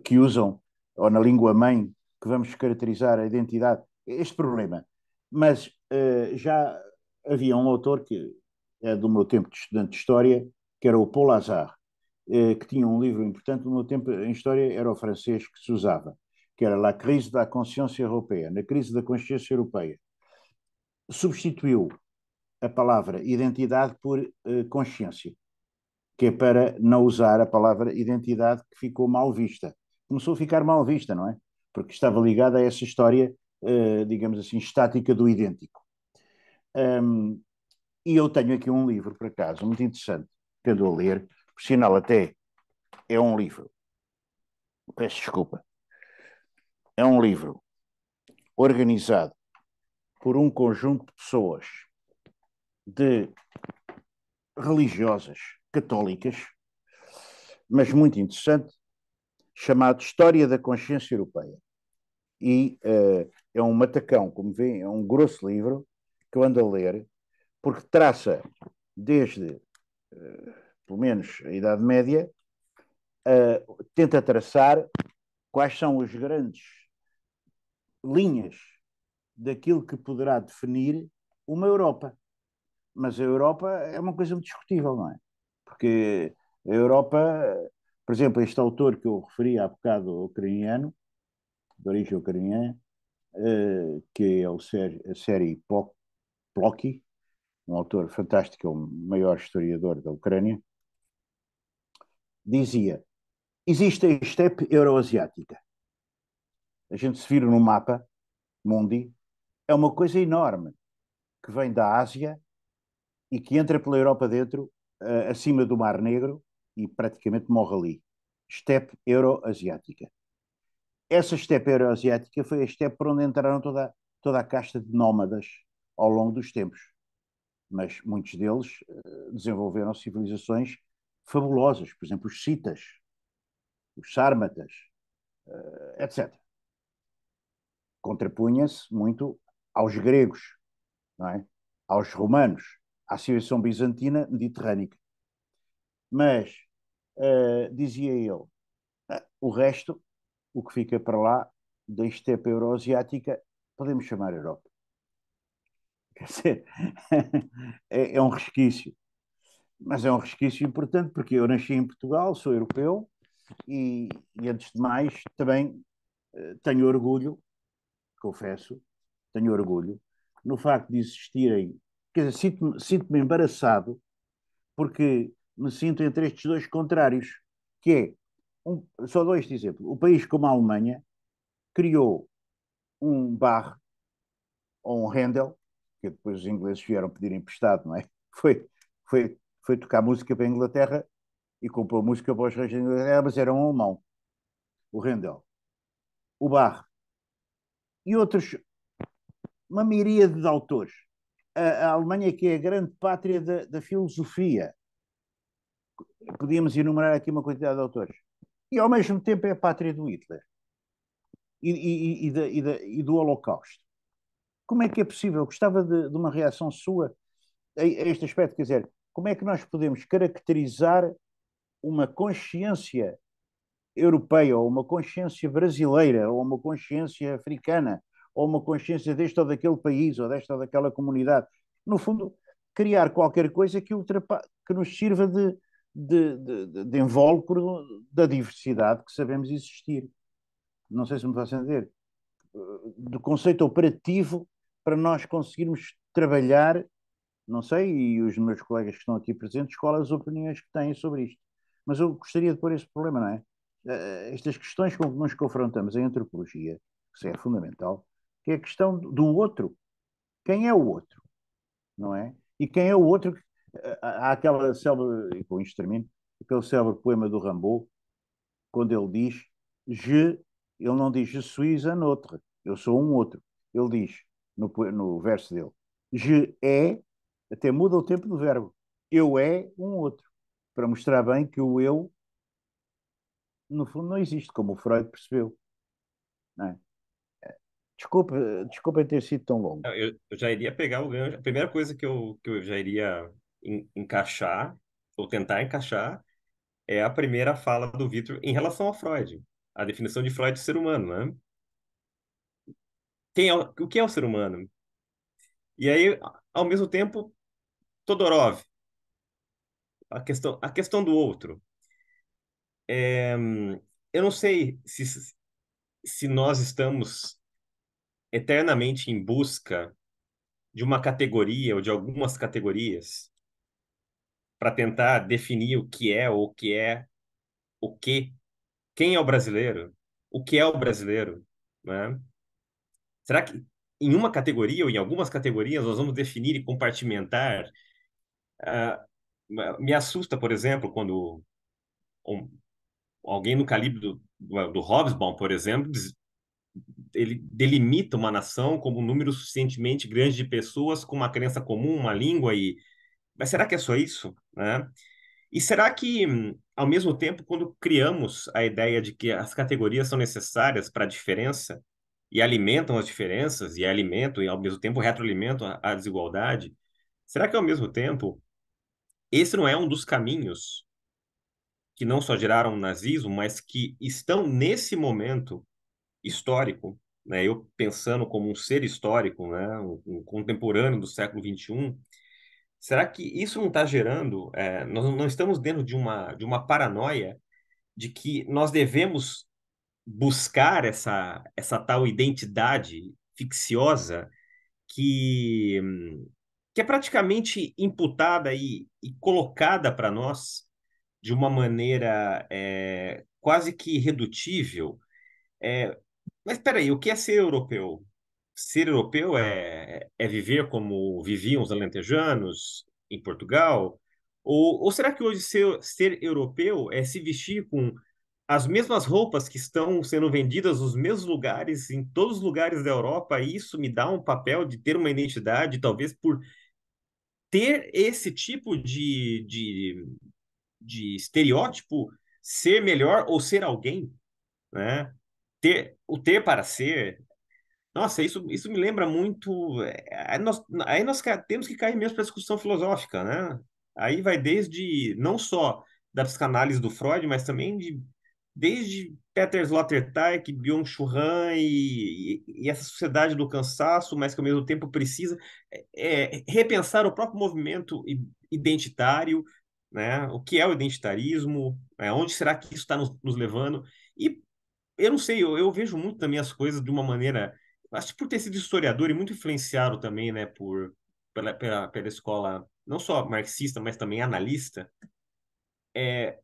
que usam, ou na língua mãe, que vamos caracterizar a identidade, este problema. Mas eh, já havia um autor que é do meu tempo de estudante de História, que era o Paul Lazar, eh, que tinha um livro importante no meu tempo em História, era o francês que se usava que era a crise da consciência europeia, na crise da consciência europeia, substituiu a palavra identidade por uh, consciência, que é para não usar a palavra identidade que ficou mal vista. Começou a ficar mal vista, não é? Porque estava ligada a essa história, uh, digamos assim, estática do idêntico. Um, e eu tenho aqui um livro, por acaso, muito interessante, que ando a ler, por sinal até é um livro. Peço desculpa é um livro organizado por um conjunto de pessoas de religiosas católicas, mas muito interessante, chamado História da Consciência Europeia. E uh, é um matacão, como vêem, é um grosso livro que eu ando a ler, porque traça desde, uh, pelo menos, a Idade Média, uh, tenta traçar quais são os grandes linhas daquilo que poderá definir uma Europa. Mas a Europa é uma coisa muito discutível, não é? Porque a Europa, por exemplo, este autor que eu referi há bocado, ucraniano, de origem ucraniana, eh, que é o Seri Plocky, um autor fantástico, é o maior historiador da Ucrânia, dizia: existe a estepe euroasiática a gente se vira no mapa mundi, é uma coisa enorme que vem da Ásia e que entra pela Europa dentro, uh, acima do Mar Negro e praticamente morre ali. Estepe euroasiática. Essa estepe euroasiática foi a estepe por onde entraram toda, toda a casta de nómadas ao longo dos tempos. Mas muitos deles uh, desenvolveram civilizações fabulosas, por exemplo, os citas, os sármatas, uh, eh, etc contrapunha-se muito aos gregos, não é? aos romanos, à civilização bizantina mediterrânica. Mas, uh, dizia ele, ah, o resto, o que fica para lá da estepa euroasiática, podemos chamar Europa. Quer dizer, é, é um resquício. Mas é um resquício importante porque eu nasci em Portugal, sou europeu e, e antes de mais, também eh, tenho orgulho confesso, tenho orgulho, no facto de existirem. Quer dizer, sinto-me sinto embaraçado porque me sinto entre estes dois contrários, que é, um, só dou este exemplo, o país como a Alemanha criou um bar ou um Handel, que depois os ingleses vieram pedir emprestado, não é? Foi, foi, foi tocar música para a Inglaterra e comprou música para os reis da Inglaterra, mas era um alemão, o Handel. O bar e outros, uma miríade de autores. A, a Alemanha, que é a grande pátria da, da filosofia, podíamos enumerar aqui uma quantidade de autores, e ao mesmo tempo é a pátria do Hitler e, e, e, da, e da, do Holocausto. Como é que é possível? Gostava de, de uma reação sua a, a este aspecto, quer dizer, como é que nós podemos caracterizar uma consciência europeia, ou uma consciência brasileira, ou uma consciência africana, ou uma consciência deste ou daquele país, ou desta ou daquela comunidade. No fundo, criar qualquer coisa que, ultrapa... que nos sirva de, de, de, de invólucro da diversidade que sabemos existir. Não sei se me vai entender. Do conceito operativo para nós conseguirmos trabalhar, não sei, e os meus colegas que estão aqui presentes, qual as opiniões que têm sobre isto. Mas eu gostaria de pôr esse problema, não é? Eh, eh, estas questões com que nos confrontamos em antropologia, isso é fundamental, que é a questão do outro. Quem é o outro? Não é? E quem é o outro? Eh, há aquela célebre, e com isto termino, aquele célebre poema do Rambaud, quando ele diz Je, ele não diz Je suis un autre, eu sou um outro. Ele diz, no, no verso dele, Je é, até muda o tempo do verbo, eu é um outro, para mostrar bem que o eu no fundo não existe, como o Freud percebeu. Não é? Desculpa, eh, desculpa ter sido tão longo. Eu, eu, já iria pegar o gancho. A primeira coisa que eu, que eu já iria en, encaixar, ou tentar encaixar, é a primeira fala do Vitor em relação a Freud. A definição de Freud de ser humano, né? Quem é, o que é o ser humano? E aí, ao mesmo tempo, Todorov. A questão, a questão do outro. É, eu não sei se, se nós estamos eternamente em busca de uma categoria ou de algumas categorias para tentar definir o que é ou o que é o que, quem é o brasileiro, o que é o brasileiro, né? Será que em uma categoria ou em algumas categorias nós vamos definir e compartimentar? Uh, me assusta, por exemplo, quando um, alguém no calibre do, do, Hobsbawm, por exemplo, ele delimita uma nação como um número suficientemente grande de pessoas com uma crença comum, uma língua e mas será que é só isso, né? E será que ao mesmo tempo quando criamos a ideia de que as categorias são necessárias para a diferença e alimentam as diferenças e alimentam e ao mesmo tempo retroalimentam a desigualdade, será que ao mesmo tempo esse não é um dos caminhos que não só geraram o nazismo, mas que estão nesse momento histórico, né, eu pensando como um ser histórico, né, um, um contemporâneo do século XXI, será que isso não está gerando, é, nós não estamos dentro de uma, de uma paranoia de que nós devemos buscar essa, essa tal identidade ficciosa que, que é praticamente imputada e, e colocada para nós de uma maneira é, quase que irredutível. É, mas espera aí, o que é ser europeu? Ser europeu é, é viver como viviam os alentejanos em Portugal? Ou, ou será que hoje ser, ser europeu é se vestir com as mesmas roupas que estão sendo vendidas nos mesmos lugares, em todos os lugares da Europa, e isso me dá um papel de ter uma identidade, talvez por ter esse tipo de, de, de estereótipo ser melhor ou ser alguém, né? Ter, o ter para ser. Nossa, isso, isso me lembra muito. Eh, aí nós, aí nós temos que cair mesmo para a discussão filosófica, né? Aí vai desde não só da psicanálise do Freud, mas também de desde Peter Sloterdijk, Byung-Chul e, e, e, essa sociedade do cansaço, mas que ao mesmo tempo precisa é, repensar o próprio movimento identitário, né? O que é o identitarismo? É, onde será que isso está nos, nos, levando? E eu não sei, eu, eu vejo muito também as coisas de uma maneira, acho que por ter sido historiador e muito influenciado também, né, por pela, pela, pela escola não só marxista, mas também analista, é,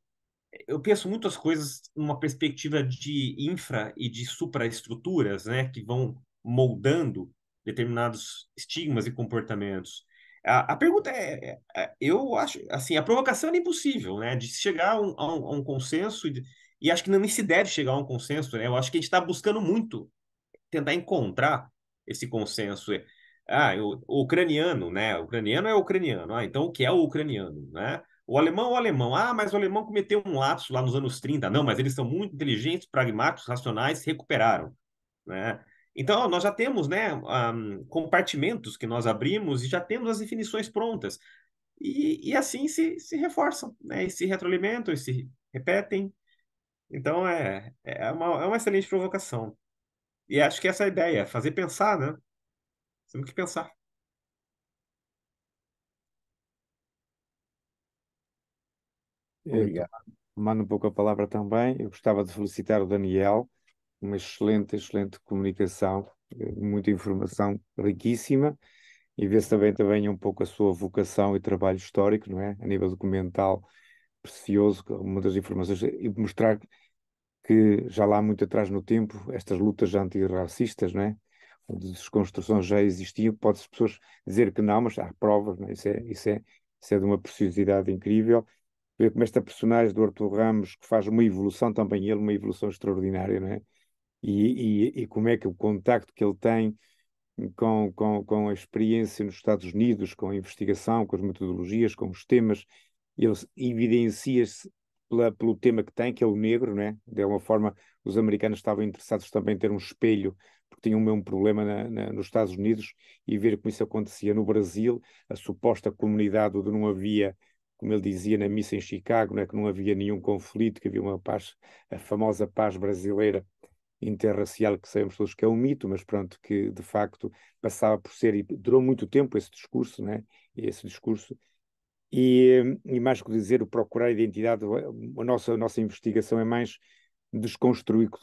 eu penso muito as coisas numa perspectiva de infra e de supraestruturas, né, que vão moldando determinados estigmas e comportamentos. A, a pergunta é, é, é, eu acho, assim, a provocação é impossível, né? De chegar a um, a um, a um consenso, e, e, acho que não nem se deve chegar a um consenso, né? Eu acho que a gente está buscando muito tentar encontrar esse consenso. É, ah, o, o, ucraniano, né? O ucraniano é o ucraniano. Ah, então o que é o ucraniano, né? O alemão é o alemão. Ah, mas o alemão cometeu um lapso lá nos anos 30. Não, mas eles são muito inteligentes, pragmáticos, racionais, recuperaram, né? Então, nós já temos né, um, compartimentos que nós abrimos e já temos as definições prontas. E, e assim se, se reforçam, né? e se retroalimentam, e se repetem. Então, é, é, uma, é uma excelente provocação. E acho que essa é a ideia, fazer pensar, né? Temos que pensar. Obrigado. Mando um pouco a palavra também. Eu gostava de felicitar o Daniel uma excelente, excelente comunicação, eh, muita informação riquíssima e vê-se também, também um pouco a sua vocação e trabalho histórico, não é? A nível documental, precioso, é uma das informações, e mostrar que já lá muito atrás no tempo, estas lutas antirracistas, não é? Onde desconstruções já existiam, pode-se pessoas dizer que não, mas há provas, não é? Isso, é, isso, é, isso é de uma preciosidade incrível. Ver como esta personagem do Arthur Ramos, que faz uma evolução também, ele, uma evolução extraordinária, não é? e, e, e como é que o contacto que ele tem com, com, com a experiência nos Estados Unidos, com a investigação, com as metodologias, com os temas, ele evidencia-se pelo tema que tem, que é o negro, né? de alguma forma os americanos estavam interessados também em ter um espelho, porque tinham o mesmo problema na, na, nos Estados Unidos, e ver como isso acontecia no Brasil, a suposta comunidade onde não havia, como ele dizia na missa em Chicago, né? que não havia nenhum conflito, que havia uma paz, a famosa paz brasileira, interracial que sabemos todos que é um mito, mas pronto, que de facto passava por ser, e durou muito tempo esse discurso, né? esse discurso, e, e mais que dizer, o procurar identidade, a nossa, a nossa investigação é mais desconstruir que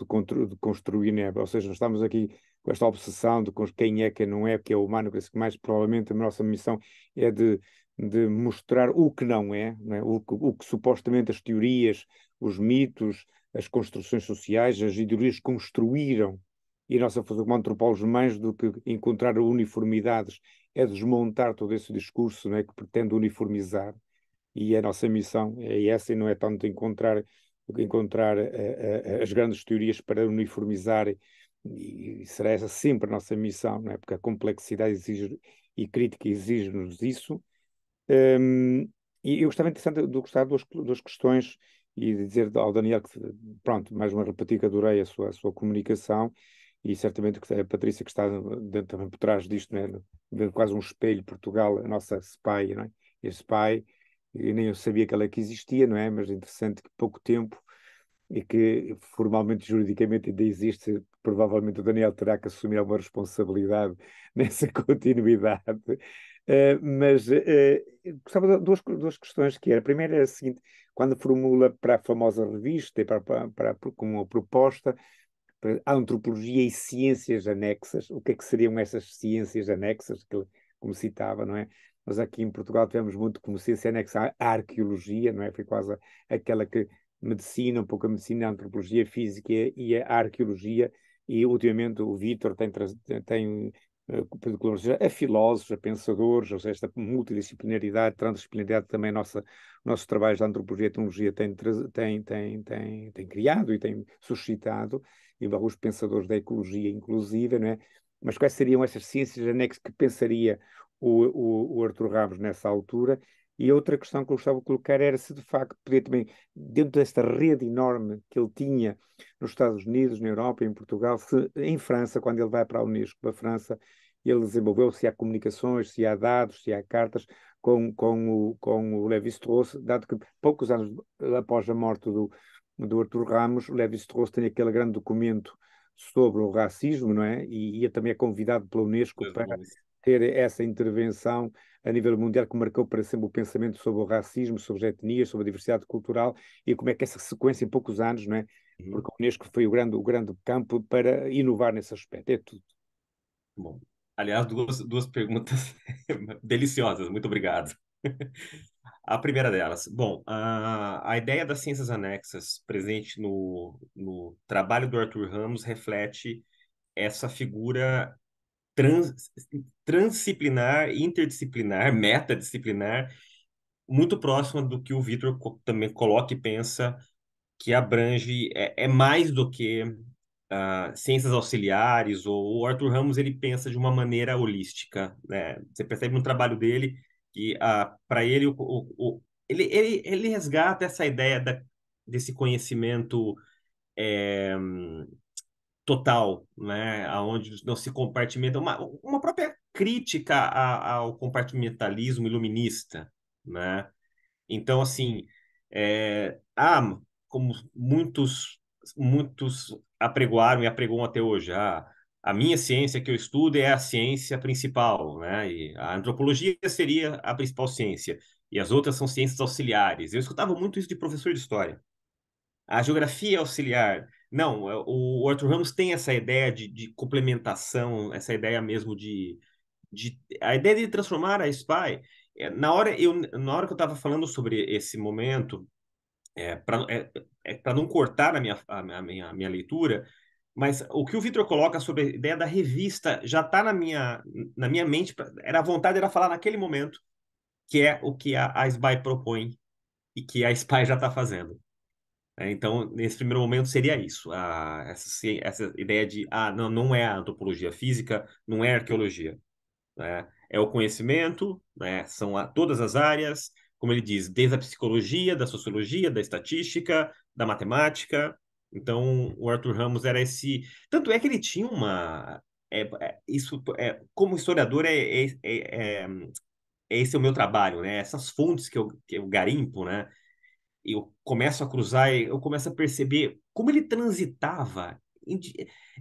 de, construir, né? ou seja, nós estamos aqui com esta obsessão de quem é, quem não é, que é humano, que é mais provavelmente a nossa missão é de de mostrar o que não é, não é? O, que, o, que, supostamente as teorias, os mitos, as construções sociais, as ideologias construíram. E a nossa função como antropólogos, mais do que encontrar uniformidades, é desmontar todo esse discurso é? que pretende uniformizar. E a nossa missão é essa, e não é tanto encontrar, encontrar a, eh, a, eh, eh, as grandes teorias para uniformizar, e será essa sempre a nossa missão, não é? porque a complexidade exige, e crítica exige-nos isso, um, e eu gostava interessante de gostar duas, duas questões e de dizer ao Daniel que, pronto, mais uma repetir que adorei a sua, a sua comunicação e certamente que a Patrícia que está dentro, também por trás disto, né, quase um espelho, Portugal, a nossa SPY, não é? E a SPY, nem eu sabia que ela é que existia, não é? Mas é interessante que pouco tempo e que formalmente, juridicamente ainda existe, provavelmente o Daniel terá que assumir alguma responsabilidade nessa continuidade eh, mas uh, gostava de duas, duas questões que era. A primeira é a seguinte, quando formula para a famosa revista, para, para, para, com uma proposta, para antropologia e ciências anexas, o que é que seriam essas ciências anexas, que, como citava, não é? Nós aqui em Portugal tivemos muito como ciência anexa a arqueologia, não é? Foi quase aquela que medicina, um pouco a medicina, a antropologia física e a arqueologia, e ultimamente o Vítor tem, tem eh, a é filósofos, a é pensadores, ou seja, esta multidisciplinaridade, transdisciplinaridade também nossa, nossos trabalhos de antropologia e etnologia têm, têm, têm, criado e têm suscitado, e alguns pensadores da ecologia, inclusive, não é? Mas quais seriam essas ciências anexas que pensaria o, o, o Arthur Ramos nessa altura? E outra questão que eu gostava de colocar era se de facto podia também, dentro desta rede enorme que ele tinha nos Estados Unidos, na Europa, em Portugal, se em França, quando ele vai para a Unesco, para a França, ele desenvolveu, se há comunicações, se há dados, se há cartas com, com, o, com o Levi-Strauss, dado que poucos anos após a morte do, do Arthur Ramos, o Levi-Strauss tem aquele grande documento sobre o racismo, não é? E, e é também é convidado pela Unesco é para ter essa intervenção a nível mundial que marcou para sempre o pensamento sobre o racismo, sobre as etnias, sobre a diversidade cultural e como é que essa sequência em poucos anos, não é? Uhum. Porque a Unesco foi o grande, o grande campo para inovar nesse aspecto. É tudo. Bom. Aliás, duas, duas perguntas deliciosas, muito obrigado. a primeira delas, bom, a, a ideia das ciências anexas presente no, no trabalho do Arthur Ramos reflete essa figura trans, transdisciplinar, interdisciplinar, metadisciplinar, muito próxima do que o Vitor também coloca e pensa que abrange, é, é mais do que uh, ciências auxiliares, ou o Arthur Ramos ele pensa de uma maneira holística. Né? Você percebe no trabalho dele que uh, ah, para ele, o, o, ele, ele, ele resgata essa ideia da, desse conhecimento é, total, né? aonde não se compartimenta, uma, uma própria crítica a, ao compartimentalismo iluminista. Né? Então, assim, é, há, como muitos muitos apregoaram e apregoam até hoje. A, ah, a minha ciência que eu estudo é a ciência principal, né? E a antropologia seria a principal ciência e as outras são ciências auxiliares. Eu escutava muito isso de professor de história. A geografia é auxiliar. Não, é, o Arthur Ramos tem essa ideia de, de complementação, essa ideia mesmo de, de, A ideia de transformar a SPY. É, na hora, eu, na hora que eu estava falando sobre esse momento, é, para é, é não cortar a minha, a, minha, a minha leitura, mas o que o Vitor coloca sobre a ideia da revista já está na minha, na minha mente. Era a vontade era falar naquele momento que é o que a, a SPY propõe e que a SPY já está fazendo. É, então, nesse primeiro momento seria isso, a, essa, essa, ideia de ah, não, não é a antropologia física, não é arqueologia, né? é o conhecimento, né? são todas as áreas, como ele diz, desde a psicologia, da sociologia, da estatística, da matemática. Então, o Arthur Ramos era esse. Tanto é que ele tinha uma. É, é, isso, é, como historiador, é, é, esse é o meu trabalho, né? Essas fontes que eu, que eu garimpo, né? Eu começo a cruzar, eu começo a perceber como ele transitava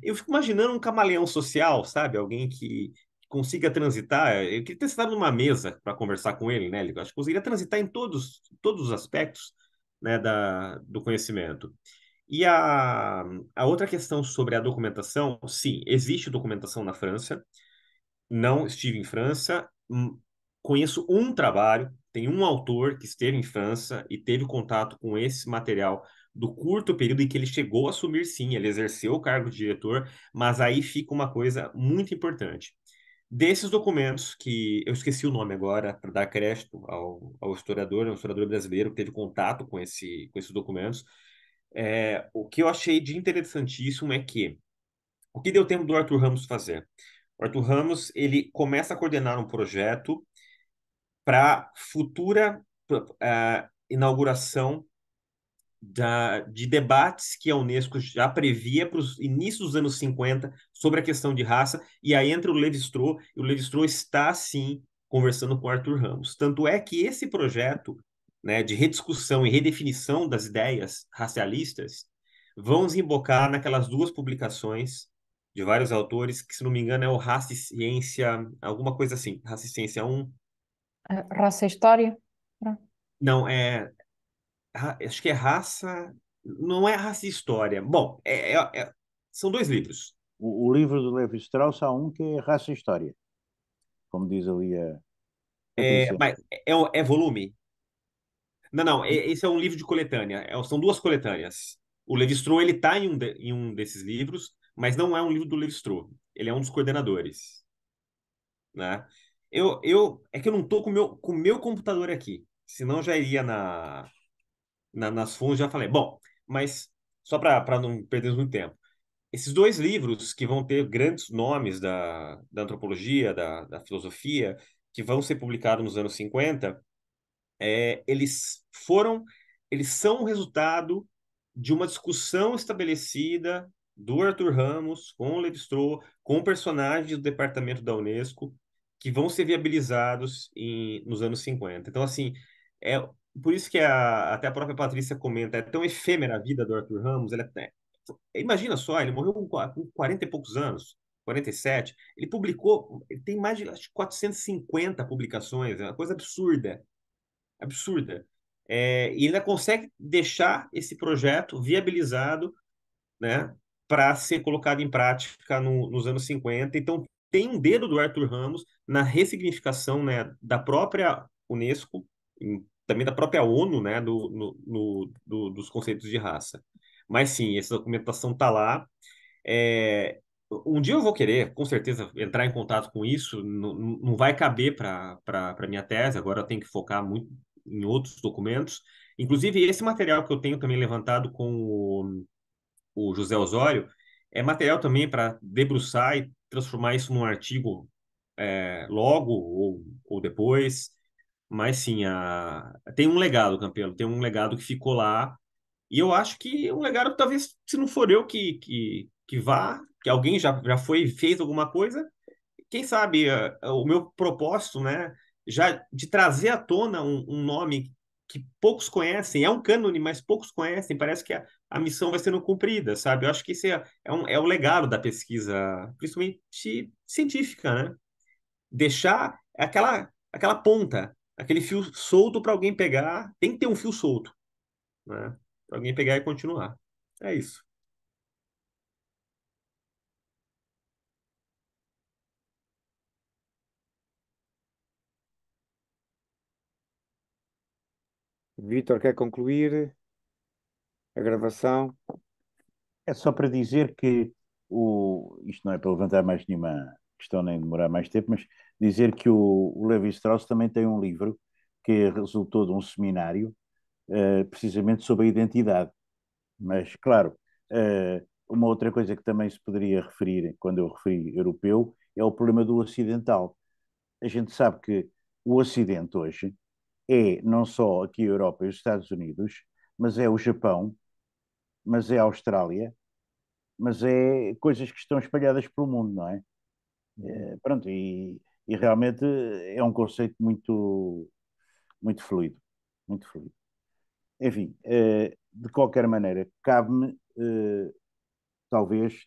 eu fico imaginando um camaleão social, sabe? Alguém que consiga transitar. Eh, eu queria ter estado numa mesa para conversar com ele, né? acho que conseguiria transitar em todos, todos os aspectos né, da, do conhecimento. E a, a outra questão sobre a documentação, sim, existe documentação na França. Não estive em França, hum, conheço um trabalho, tem um autor que esteve em França e teve contato com esse material do curto período em que ele chegou a assumir, sim, ele exerceu o cargo de diretor, mas aí fica uma coisa muito importante desses documentos que eu esqueci o nome agora para dar crédito ao, ao historiador, um historiador brasileiro que teve contato com esse com esses documentos. É, o que eu achei de interessantíssimo é que o que deu tempo do Arthur Ramos fazer? O Arthur Ramos ele começa a coordenar um projeto para futura pra, uh, inauguração da, de debates que a Unesco já previa para os inícios dos anos 50 sobre a questão de raça, e aí entra o levi e o levi está, sim, conversando com Arthur Ramos. Tanto é que esse projeto né, de rediscussão e redefinição das ideias racialistas vão desembocar naquelas duas publicações de vários autores, que, se não me engano, é o Raça e Ciência, alguma coisa assim, Raça e Ciência 1. É, raça e História? Não, é acho que é Raça, não é Raça e História. Bom, é, é, é, são dois livros. O, o, livro do Levi Strauss há um que é Raça e História, como diz ali a. É, mas é, é, é, volume? Não, não, é, esse é um livro de coletânea, são duas coletâneas. O Levi Strauss ele está em, um em um desses livros, mas não é um livro do Levi Strauss, ele é um dos coordenadores. Né? Eu, eu, é que eu não estou com meu, o com meu computador aqui, senão já iria na, na, nas fundos, já falei. Bom, mas só para não perdermos muito tempo. Esses dois livros que vão ter grandes nomes da, da antropologia, da, da filosofia, que vão ser publicados nos anos 50, é, eles foram, eles são o resultado de uma discussão estabelecida do Arthur Ramos com o lévi strauss com personagens do departamento da Unesco, que vão ser viabilizados em, nos anos 50. Então, assim, é, por isso que a, até a própria Patrícia comenta, é tão efêmera a vida do Arthur Ramos. Ele é, né, imagina só, ele morreu com, com 40 e poucos anos, 47. Ele publicou, ele tem mais de acho, 450 publicações, é uma coisa absurda. Absurda. É, e ainda consegue deixar esse projeto viabilizado né, para ser colocado em prática no, nos anos 50. Então, tem um dedo do Arthur Ramos na ressignificação né, da própria Unesco, em também da própria ONU, né, do, no, no, do, dos conceitos de raça. Mas sim, essa documentação está lá. É, um dia eu vou querer, com certeza, entrar em contato com isso. Não, não vai caber para a minha tese, agora eu tenho que focar muito em outros documentos. Inclusive, esse material que eu tenho também levantado com o, o José Osório é material também para debruçar e transformar isso num artigo é, logo ou, ou depois. Mas sim, a... tem um legado, Campelo, tem um legado que ficou lá. E eu acho que um legado, talvez, se não for eu que, que, que vá, que alguém já, já foi fez alguma coisa, quem sabe a, eh, a, o meu propósito, né, já de trazer à tona um, um, nome que poucos conhecem, é um cânone, mas poucos conhecem, parece que a, a missão vai sendo cumprida, sabe? Eu acho que isso é, é, um, é o legado da pesquisa, principalmente científica, né? Deixar aquela, aquela ponta, aquele fio solto para alguém pegar. Tem que ter um fio solto, né? Para alguém pegar e continuar. É isso. Vitor quer concluir a gravação? É só para dizer que o, isto não é para levantar mais nenhuma questão nem demorar mais tempo, mas dizer que o, o Levi Strauss também tem um livro que resultou de um seminário uh, precisamente sobre a identidade. Mas, claro, uh, uma outra coisa que também se poderia referir, quando eu referi europeu, é o problema do ocidental. A gente sabe que o Ocidente hoje é não só aqui a Europa e os Estados Unidos, mas é o Japão, mas é a Austrália, mas é coisas que estão espalhadas pelo mundo, não é? é pronto, e e realmente é um conceito muito, muito fluido, muito fluido. Enfim, eh, de qualquer maneira, cabe-me, eh, talvez,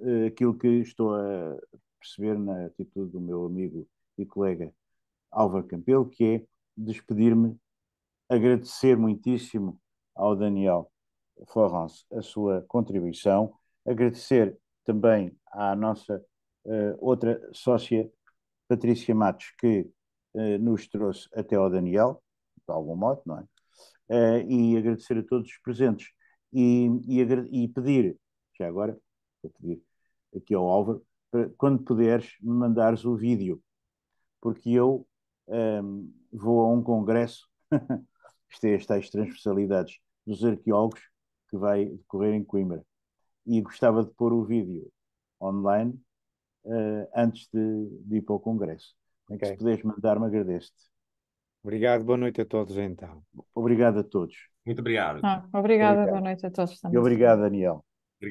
eh, aquilo que estou a perceber na atitude do meu amigo e colega Álvaro Campelo, que é despedir-me, agradecer muitíssimo ao Daniel Florence a sua contribuição, agradecer também à nossa uh, outra sócia Patrícia Matos, que eh, nos trouxe até ao Daniel, de algum modo, não é? Eh, e agradecer a todos os presentes e, e, e pedir, já agora, vou pedir aqui ao Álvaro, para, quando puderes, me mandares o vídeo, porque eu um, ehm, vou a um congresso, isto é as tais transversalidades dos arqueólogos, que vai decorrer em Coimbra. E gostava de pôr o vídeo online uh, antes de, de, ir para o Congresso. É okay. Se puderes mandar-me, agradeço-te. Obrigado, boa noite a todos então. Obrigado a todos. Muito obrigado. Ah, obrigada, obrigado. boa noite a todos também. E obrigado, Daniel.